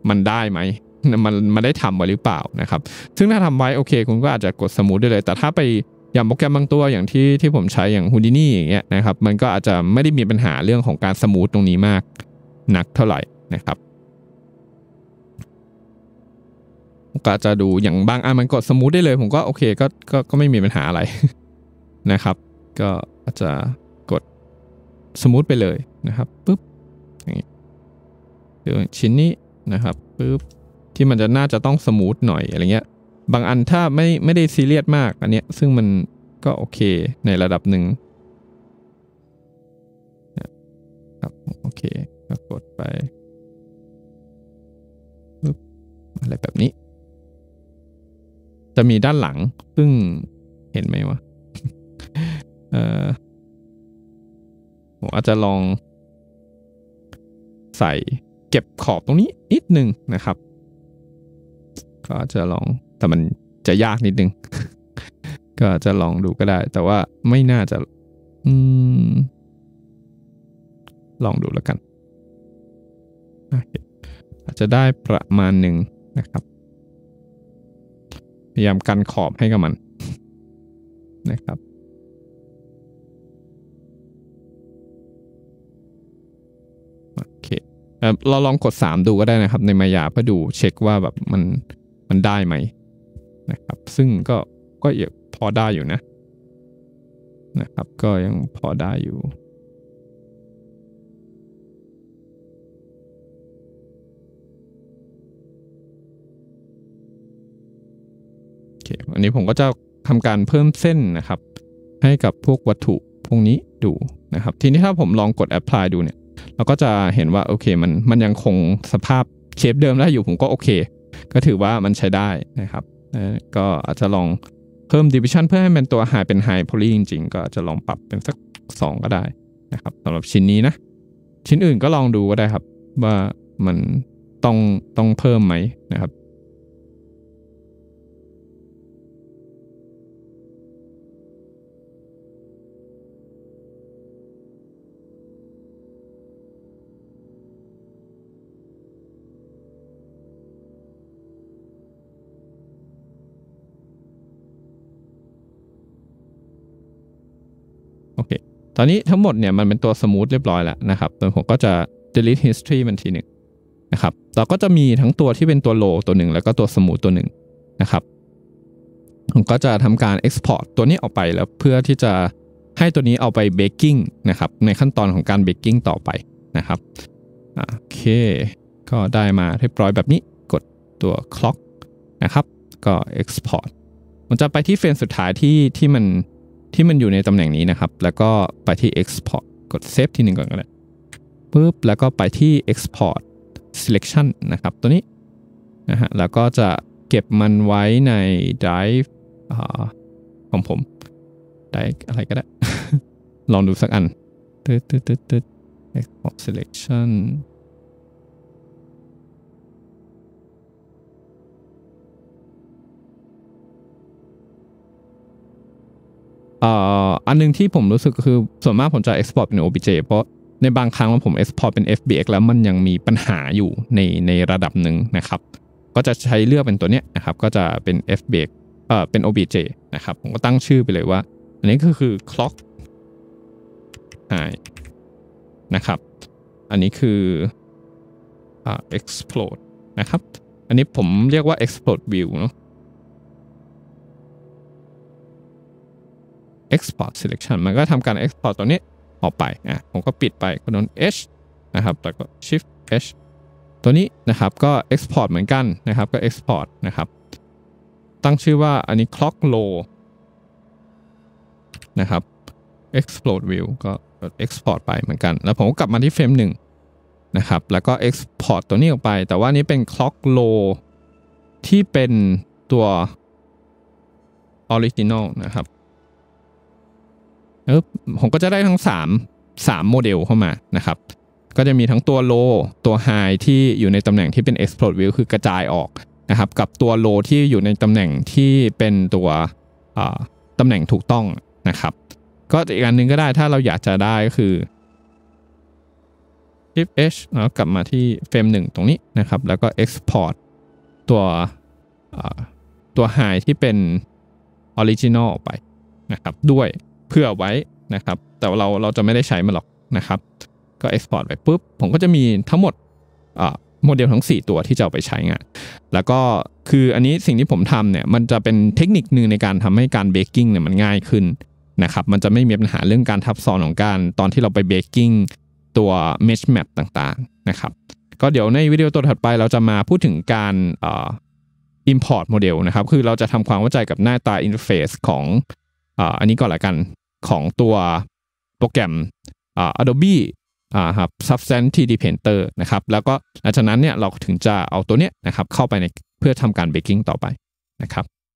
มันได้ไหมมันมันได้ทำไว้หรือเปล่านะครับ ซึ่งถ้าทำไว้โอเค คุณก็อาจจะกดสมูทได้เลย แต่ถ้าไปอย่างโปรแกรมบางตัวอย่างที่ที่ผมใช้อย่างฮูดินี่อย่างเงี้ยนะครับ มันก็อาจจะไม่ได้มีปัญหาเรื่องของการสมูทตรงนี้มากหนักเท่าไหร่นะครับก็จะดูอย่างบางอันมันกดสมูทได้เลยผมก็โอเคก็ก็ก็ไม่มีปัญหาอะไรนะครับก็อาจจะกดสมูทไปเลยนะครับปุ๊บอย่างนี้เดี๋ยวชิ้นนี้นะครับปุ๊บที่มันจะน่าจะต้องสมูทหน่อยอะไรเงี้ย บางอันถ้าไม่ไม่ได้ซีเรียสมาก อันเนี้ย ซึ่งมันก็โอเคในระดับหนึ่งครับโอเคก็กดไปปอะไรแบบนี้ จะมีด้านหลัง ซึ่งเห็นไหมวะเออผมอาจจะลอง ใส่เก็บขอบตรงนี้นิดนึ่งนะครับก็จะลองแต่มันจะยากนิดนึง ก็จะลองดูก็ได้ แต่ว่าไม่น่าจะอืมลองดูแล้วกันอาจจะได้ประมาณหนึ่งนะครับ พยายามกันขอบให้กับมันนะครับ โอเคเราลองกด3ดูก็ได้นะครับ ในมายาเพื่อดู เช็คว่าแบบมันันได้ไหมนะครับ ซึ่งก็ก็พอได้อยู่นะ นะครับก็ยังพอได้อยู่โอเคันนี้ผมก็จะทำการเพิ่มเส้นนะครับให้กับพวกวัตถุพวกนี้ดูนะครับ ทีนี้ถ้าผมลองกด apply ดูเนี่ย เราก็จะเห็นว่าโอเคมันมันยังคงสภาพเชฟเดิมได้อยู่ผมก็โอเคก็ถือว่ามันใช้ได้นะครับ ก็อาจจะลองเพิ่ม division เพื่อให้เป็นตัวไฮเป็น high poly จริงๆก็จะลองปรับเป็นสัก 2 ก็ได้นะครับสำหรับชิ้นนี้นะ ชิ้นอื่นก็ลองดูก็ได้ครับว่ามันต้องต้องเพิ่มไหมนะครับตอนนี้ทั้งหมดเนี่ยมันเป็นตัวสมูทเรียบร้อยแล้วนะครับนผมก็จะ delete history มันทีหนึ่งนะครับเราก็จะมีทั้งตัวที่เป็นตัวโลตัวหนึ่งแล้วก็ตัวสมูทตัวหนึ่งนะครับ ผมก็จะทำการ export ตัวนี้ออกไปแล้วเพื่อที่จะให้ตัวนี้เอาไป baking นะครับในขั้นตอนของการ baking ต่อไปนะครับโอเค ก็ได้มาเรียบร้อยแบบนี้กดตัว clock นะครับก็ export มันจะไปที่เฟรมสุดท้ายที่ที่มันที่มันอยู่ในตำแหน่งนี้นะครับ แล้วก็ไปที่ export กดเซฟทีหนึ่งก่อนก็ได้ปุ๊บ แล้วก็ไปที่ export selection นะครับ ตัวนี้นะฮะ แล้วก็จะเก็บมันไว้ใน drive อของผม drive อะไรก็ได้ ลองดูสักอันตึ๊ดตึ๊ดตึ๊ด export selection อออันนึงที่ผมรู้สึกคือส่วนมากผมจะ export เป็น OBJ เพราะในบางครั้ง่ผม export เป็น FBX แล้วมันยังมีปัญหาอยู่ในในระดับหนึ่งนะครับ ก็จะใช้เลือกเป็นตัวเนี้ยนะครับก็จะเป็น FBX เอ่อเป็น OBJ นะครับผมก็ตั้งชื่อไปเลยว่า อันนี้ก็คือ clock high นะครับอันนี้คืออ่ explode นะครับอันนี้ผมเรียกว่า explode view เนาะ export selection มันก็ทำการ export ตัวนี้ออกไปอ่ะผมก็ปิดไปกดน H นะครับแล้วก็ shift H ตัวนี้นะครับก็ export เหมือนกันนะครับก็ export นะครับ ตั้งชื่อว่าอันนี้ clock low นะครับ explode view ก็ export ไปเหมือนกัน แล้วผมก็กลับมาที่เฟรมหนึ่งนะครับแล้วก็ export ตัวนี้ออกไป แต่ว่านี้เป็น clock low ที่เป็นตัว original นะครับเออผมก็จะได้ทั้ง 3 3โมเดลเข้ามานะครับ ก็จะมีทั้งตัวโลตัวไฮที่อยู่ในตำแหน่งที่เป็น explode view คือกระจายออกนะครับ กับตัวโลที่อยู่ในตำแหน่งที่เป็นตัวตำแหน่งถูกต้องนะครับ ก็อีกอันหนึ่งก็ได้ถ้าเราอยากจะได้ก็คือ shift h แล้วกลับมาที่เฟรม1ตรงนี้นะครับ แล้วก็ export ตัวตัว high ที่เป็น original ออกไปนะครับ ด้วยเพื่อไว้นะครับแต่เราเราจะไม่ได้ใช้มันหรอกนะครับก็ Export ไปปุ๊บผมก็จะมีทั้งหมดโมเดลทั้ง4 ตัวที่จะเอาไปใช้งานแล้วก็คืออันนี้สิ่งที่ผมทำเนี่ยมันจะเป็นเทคนิคหนึ่งในการทำให้การเบกกิ้งเนี่ยมันง่ายขึ้นนะครับมันจะไม่มีปัญหาเรื่องการทับซ้อนของการ ตอนที่เราไปเบกกิ้งตัวเมชแมปต่างๆนะครับ ก็เดี๋ยวในวิดีโอตัวถัดไปเราจะมาพูดถึงการอินพุตโมเดลนะครับคือเราจะทำความเข้าใจกับหน้าตาอินเทอร์เฟซของอันนี้ก่อนละกันของตัวโปรแกรม Adobe อ่าครับ Substance 3D Painter นะครับ แล้วก็หลังจากนั้นเนี่ยเราถึงจะเอาตัวเนี้ยนะครับเข้าไปในเพื่อทำการเบกกิ้งต่อไปนะครับ